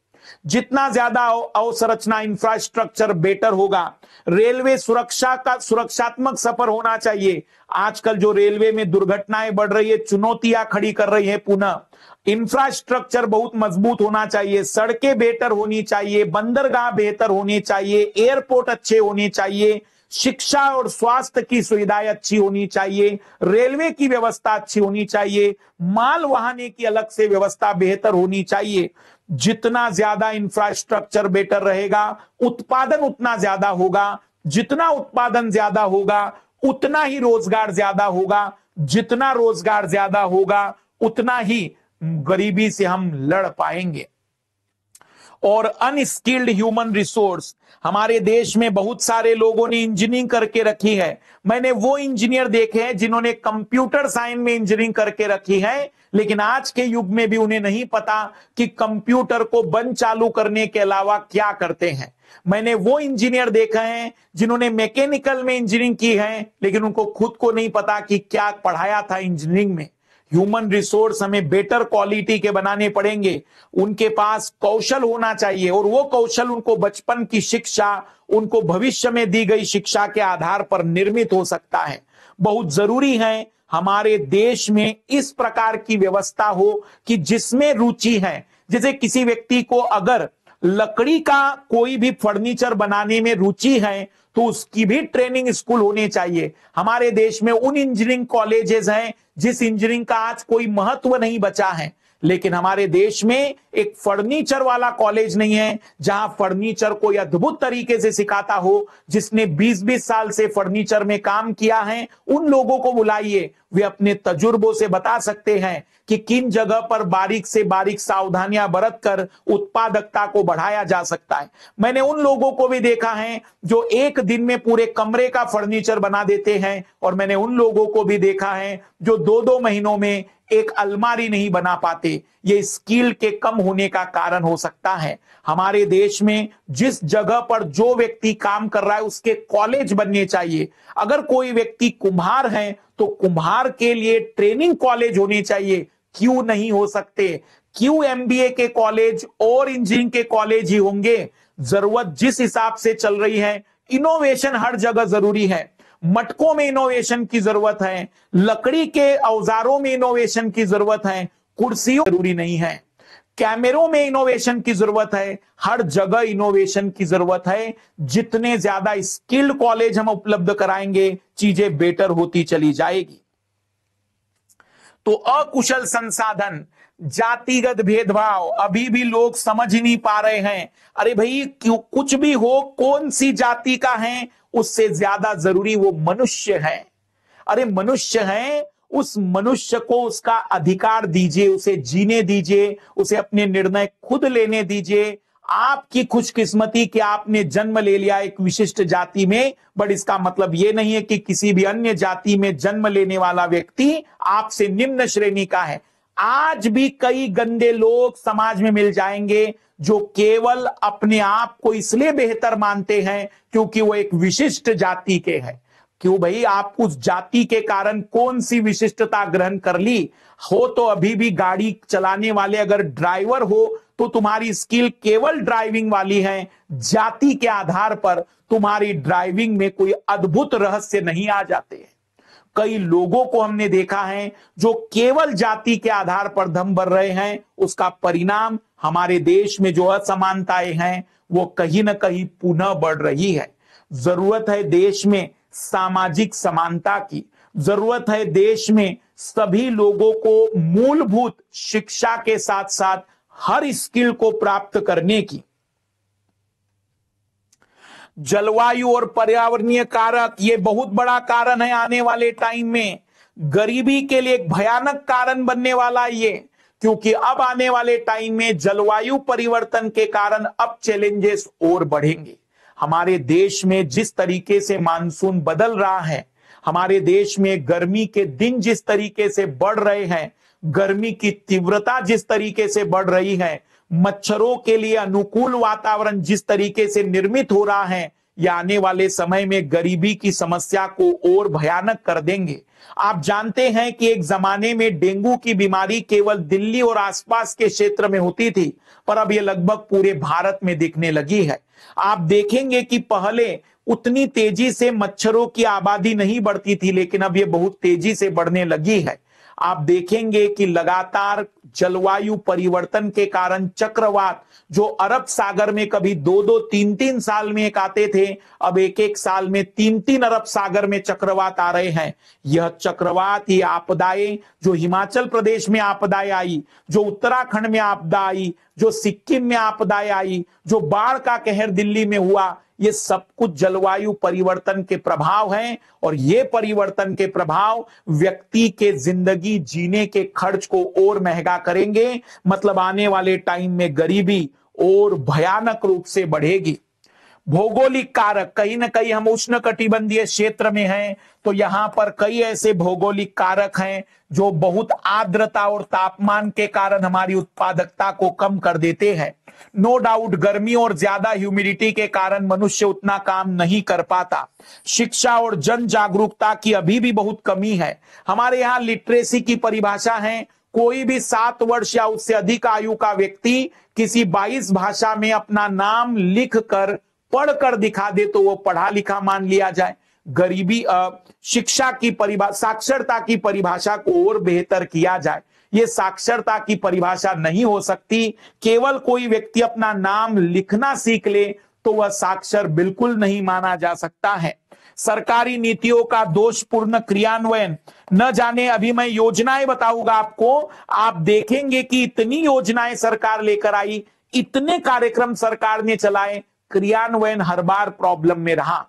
जितना ज्यादा अवसंरचना इंफ्रास्ट्रक्चर बेटर होगा रेलवे सुरक्षा का सुरक्षात्मक सफर होना चाहिए आजकल जो रेलवे में दुर्घटनाएं बढ़ रही है चुनौतियां खड़ी कर रही है पुनः इंफ्रास्ट्रक्चर बहुत मजबूत होना चाहिए सड़कें बेहतर होनी चाहिए बंदरगाह बेहतर होनी चाहिए एयरपोर्ट अच्छे होने चाहिए शिक्षा और स्वास्थ्य की सुविधाएं अच्छी होनी चाहिए रेलवे की व्यवस्था अच्छी होनी चाहिए माल वहाने की अलग से व्यवस्था बेहतर होनी चाहिए जितना ज्यादा इंफ्रास्ट्रक्चर बेटर रहेगा उत्पादन उतना ज्यादा होगा जितना उत्पादन ज्यादा होगा उतना ही रोजगार ज्यादा होगा जितना रोजगार ज्यादा होगा उतना ही गरीबी से हम लड़ पाएंगे और अनस्किल्ड ह्यूमन रिसोर्स हमारे देश में बहुत सारे लोगों ने इंजीनियरिंग करके रखी है मैंने वो इंजीनियर देखे हैं जिन्होंने कंप्यूटर साइंस में इंजीनियरिंग करके रखी है लेकिन आज के युग में भी उन्हें नहीं पता कि कंप्यूटर को बंद चालू करने के अलावा क्या करते हैं मैंने वो इंजीनियर देखा है जिन्होंने मैकेनिकल में इंजीनियरिंग की है लेकिन उनको खुद को नहीं पता कि क्या पढ़ाया था इंजीनियरिंग में ह्यूमन रिसोर्स हमें बेटर क्वालिटी के बनाने पड़ेंगे उनके पास कौशल होना चाहिए और वो कौशल उनको बचपन की शिक्षा उनको भविष्य में दी गई शिक्षा के आधार पर निर्मित हो सकता है बहुत जरूरी है हमारे देश में इस प्रकार की व्यवस्था हो कि जिसमें रुचि है जैसे किसी व्यक्ति को अगर लकड़ी का कोई भी फर्नीचर बनाने में रुचि है तो उसकी भी ट्रेनिंग स्कूल होनी चाहिए हमारे देश में उन इंजीनियरिंग कॉलेजेस हैं जिस इंजीनियरिंग का आज कोई महत्व नहीं बचा है लेकिन हमारे देश में एक फर्नीचर वाला कॉलेज नहीं है जहां फर्नीचर को अद्भुत तरीके से सिखाता हो जिसने 20-20 साल से फर्नीचर में काम किया है उन लोगों को बुलाइए वे अपने तजुर्बों से बता सकते हैं कि किन जगह पर बारीक से बारीक सावधानियां बरत कर उत्पादकता को बढ़ाया जा सकता है मैंने उन लोगों को भी देखा है जो एक दिन में पूरे कमरे का फर्नीचर बना देते हैं और मैंने उन लोगों को भी देखा है जो दो दो महीनों में एक अलमारी नहीं बना पाते ये स्किल के कम होने का कारण हो सकता है हमारे देश में जिस जगह पर जो व्यक्ति काम कर रहा है उसके कॉलेज बनने चाहिए अगर कोई व्यक्ति कुम्हार है तो कुम्हार के लिए ट्रेनिंग कॉलेज होने चाहिए क्यों नहीं हो सकते क्यों एमबीए के कॉलेज और इंजीनियरिंग के कॉलेज ही होंगे जरूरत जिस हिसाब से चल रही है इनोवेशन हर जगह जरूरी है मटकों में इनोवेशन की जरूरत है लकड़ी के औजारों में इनोवेशन की जरूरत है कुर्सियों जरूरी नहीं है कैमरों में इनोवेशन की जरूरत है हर जगह इनोवेशन की जरूरत है जितने ज्यादा स्किल्ड कॉलेज हम उपलब्ध कराएंगे चीजें बेटर होती चली जाएगी तो अकुशल संसाधन जातिगत भेदभाव अभी भी लोग समझ नहीं पा रहे हैं अरे भाई क्यों कुछ भी हो कौन सी जाति का है उससे ज्यादा जरूरी वो मनुष्य है अरे मनुष्य है उस मनुष्य को उसका अधिकार दीजिए उसे जीने दीजिए उसे अपने निर्णय खुद लेने दीजिए आपकी खुशकिस्मती कि आपने जन्म ले लिया एक विशिष्ट जाति में बट इसका मतलब यह नहीं है कि किसी भी अन्य जाति में जन्म लेने वाला व्यक्ति आपसे निम्न श्रेणी का है आज भी कई गंदे लोग समाज में मिल जाएंगे जो केवल अपने आप को इसलिए बेहतर मानते हैं क्योंकि वो एक विशिष्ट जाति के हैं क्यों भाई आप उस जाति के कारण कौन सी विशिष्टता ग्रहण कर ली हो तो अभी भी गाड़ी चलाने वाले अगर ड्राइवर हो तो तुम्हारी स्किल केवल ड्राइविंग वाली है जाति के आधार पर तुम्हारी ड्राइविंग में कोई अद्भुत रहस्य नहीं आ जाते हैं कई लोगों को हमने देखा है जो केवल जाति के आधार पर धम भर रहे हैं उसका परिणाम हमारे देश में जो असमानताएं हैं वो कहीं ना कहीं पुनः बढ़ रही है जरूरत है देश में सामाजिक समानता की जरूरत है देश में सभी लोगों को मूलभूत शिक्षा के साथ साथ हर स्किल को प्राप्त करने की जलवायु और पर्यावरणीय कारक ये बहुत बड़ा कारण है आने वाले टाइम में गरीबी के लिए एक भयानक कारण बनने वाला ये क्योंकि अब आने वाले टाइम में जलवायु परिवर्तन के कारण अब चैलेंजेस और बढ़ेंगे हमारे देश में जिस तरीके से मानसून बदल रहा है हमारे देश में गर्मी के दिन जिस तरीके से बढ़ रहे हैं गर्मी की तीव्रता जिस तरीके से बढ़ रही है मच्छरों के लिए अनुकूल वातावरण जिस तरीके से निर्मित हो रहा है या आने वाले समय में गरीबी की समस्या को और भयानक कर देंगे आप जानते हैं कि एक जमाने में डेंगू की बीमारी केवल दिल्ली और आसपास के क्षेत्र में होती थी पर अब यह लगभग पूरे भारत में दिखने लगी है आप देखेंगे कि पहले उतनी तेजी से मच्छरों की आबादी नहीं बढ़ती थी लेकिन अब यह बहुत तेजी से बढ़ने लगी है आप देखेंगे कि लगातार जलवायु परिवर्तन के कारण चक्रवात जो अरब सागर में कभी दो दो तीन तीन साल में एक आते थे अब एक एक साल में तीन तीन अरब सागर में चक्रवात आ रहे हैं यह चक्रवात ये आपदाएं जो हिमाचल प्रदेश में आपदाएं आई जो उत्तराखंड में आपदा आई जो सिक्किम में आपदाएं आई जो बाढ़ का कहर दिल्ली में हुआ ये सब कुछ जलवायु परिवर्तन के प्रभाव हैं और ये परिवर्तन के प्रभाव व्यक्ति के जिंदगी जीने के खर्च को और महंगा करेंगे मतलब आने वाले टाइम में गरीबी और भयानक रूप से बढ़ेगी भौगोलिक कारक कहीं ना कहीं हम उष्ण कटिबंधीय क्षेत्र में हैं तो यहाँ पर कई ऐसे भौगोलिक कारक हैं जो बहुत आर्द्रता और तापमान के कारण हमारी उत्पादकता को कम कर देते हैं नो डाउट गर्मी और ज्यादा ह्यूमिडिटी के कारण मनुष्य उतना काम नहीं कर पाता शिक्षा और जन जागरूकता की अभी भी बहुत कमी है हमारे यहाँ लिटरेसी की परिभाषा है कोई भी सात वर्ष या उससे अधिक आयु का व्यक्ति किसी बाईस भाषा में अपना नाम लिख कर पढ़कर दिखा दे तो वो पढ़ा लिखा मान लिया जाए गरीबी शिक्षा की परिभाषा साक्षरता की परिभाषा को और बेहतर किया जाए ये साक्षरता की परिभाषा नहीं हो सकती केवल कोई व्यक्ति अपना नाम लिखना सीख ले तो वह साक्षर बिल्कुल नहीं माना जा सकता है सरकारी नीतियों का दोषपूर्ण क्रियान्वयन न जाने अभी मैं योजनाएं बताऊंगा आपको आप देखेंगे कि इतनी योजनाएं सरकार लेकर आई इतने कार्यक्रम सरकार ने चलाए क्रियान्वयन हर बार प्रॉब्लम में रहा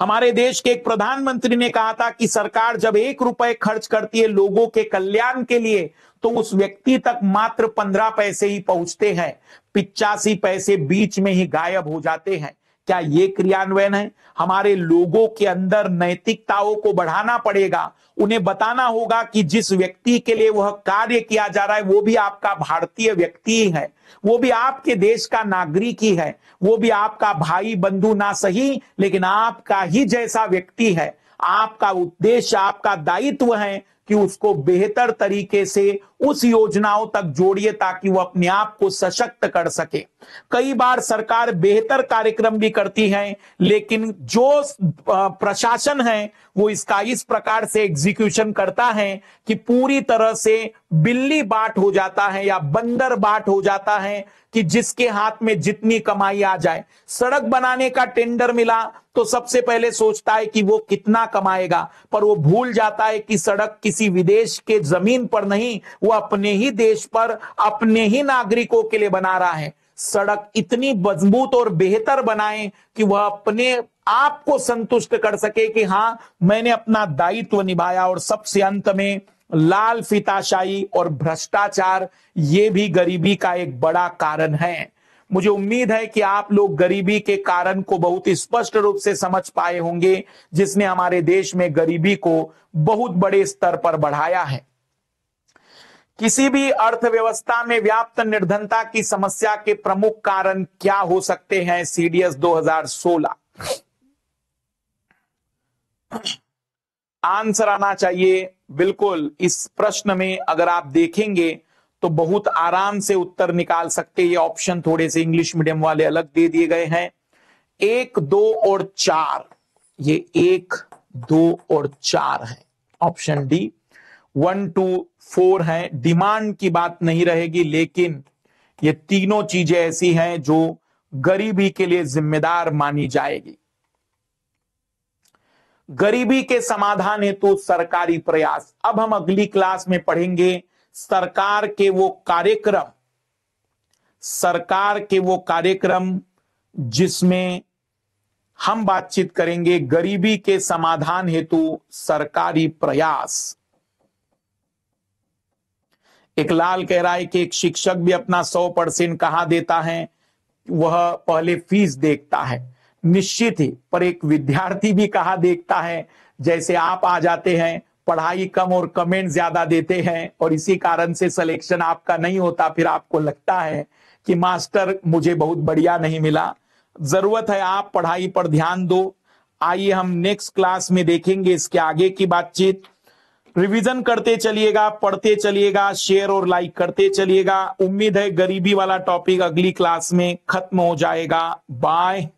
हमारे देश के एक प्रधानमंत्री ने कहा था कि सरकार जब एक रुपए खर्च करती है लोगों के कल्याण के लिए तो उस व्यक्ति तक मात्र पंद्रह पैसे ही पहुंचते हैं पिचासी पैसे बीच में ही गायब हो जाते हैं क्या ये क्रियान्वयन है हमारे लोगों के अंदर नैतिकताओं को बढ़ाना पड़ेगा उन्हें बताना होगा कि जिस व्यक्ति के लिए वह कार्य किया जा रहा है वो भी आपका भारतीय व्यक्ति है वो भी आपके देश का नागरिक ही है वो भी आपका भाई बंधु ना सही लेकिन आपका ही जैसा व्यक्ति है आपका उद्देश्य आपका दायित्व है कि उसको बेहतर तरीके से उस योजनाओं तक जोड़िए ताकि वो अपने आप को सशक्त कर सके कई बार सरकार बेहतर कार्यक्रम भी करती है लेकिन जो प्रशासन है वो इसका इस प्रकार से एग्जीक्यूशन करता है कि पूरी तरह से बिल्ली बाट हो जाता है या बंदर बाट हो जाता है कि जिसके हाथ में जितनी कमाई आ जाए सड़क बनाने का टेंडर मिला तो सबसे पहले सोचता है कि वो कितना कमाएगा पर वो भूल जाता है कि सड़क किसी विदेश के जमीन पर नहीं वो अपने ही देश पर अपने ही नागरिकों के लिए बना रहा है सड़क इतनी मजबूत और बेहतर बनाए कि वह अपने आप को संतुष्ट कर सके कि हाँ मैंने अपना दायित्व निभाया और सबसे अंत में लाल फिताशाही और भ्रष्टाचार ये भी गरीबी का एक बड़ा कारण है मुझे उम्मीद है कि आप लोग गरीबी के कारण को बहुत स्पष्ट रूप से समझ पाए होंगे जिसने हमारे देश में गरीबी को बहुत बड़े स्तर पर बढ़ाया है किसी भी अर्थव्यवस्था में व्याप्त निर्धनता की समस्या के प्रमुख कारण क्या हो सकते हैं सीडीएस 2016 आंसर आना चाहिए बिल्कुल इस प्रश्न में अगर आप देखेंगे तो बहुत आराम से उत्तर निकाल सकते ये ऑप्शन थोड़े से इंग्लिश मीडियम वाले अलग दे दिए गए हैं एक दो और चार ये एक दो और चार है option D one two four है डिमांड की बात नहीं रहेगी लेकिन ये तीनों चीजें ऐसी हैं जो गरीबी के लिए जिम्मेदार मानी जाएगी गरीबी के समाधान हेतु तो सरकारी प्रयास अब हम अगली क्लास में पढ़ेंगे सरकार के वो कार्यक्रम सरकार के वो कार्यक्रम जिसमें हम बातचीत करेंगे गरीबी के समाधान हेतु सरकारी प्रयास एक लाल कह रहा है कि एक शिक्षक भी अपना सौ परसेंट कहा देता है वह पहले फीस देखता है निश्चित ही पर एक विद्यार्थी भी कहा देखता है जैसे आप आ जाते हैं पढ़ाई कम और कमेंट ज्यादा देते हैं और इसी कारण से सिलेक्शन आपका नहीं होता फिर आपको लगता है कि मास्टर मुझे बहुत बढ़िया नहीं मिला जरूरत है आप पढ़ाई पर ध्यान दो आइए हम नेक्स्ट क्लास में देखेंगे इसके आगे की बातचीत रिवीजन करते चलिएगा पढ़ते चलिएगा शेयर और लाइक करते चलिएगा उम्मीद है गरीबी वाला टॉपिक अगली क्लास में खत्म हो जाएगा बाय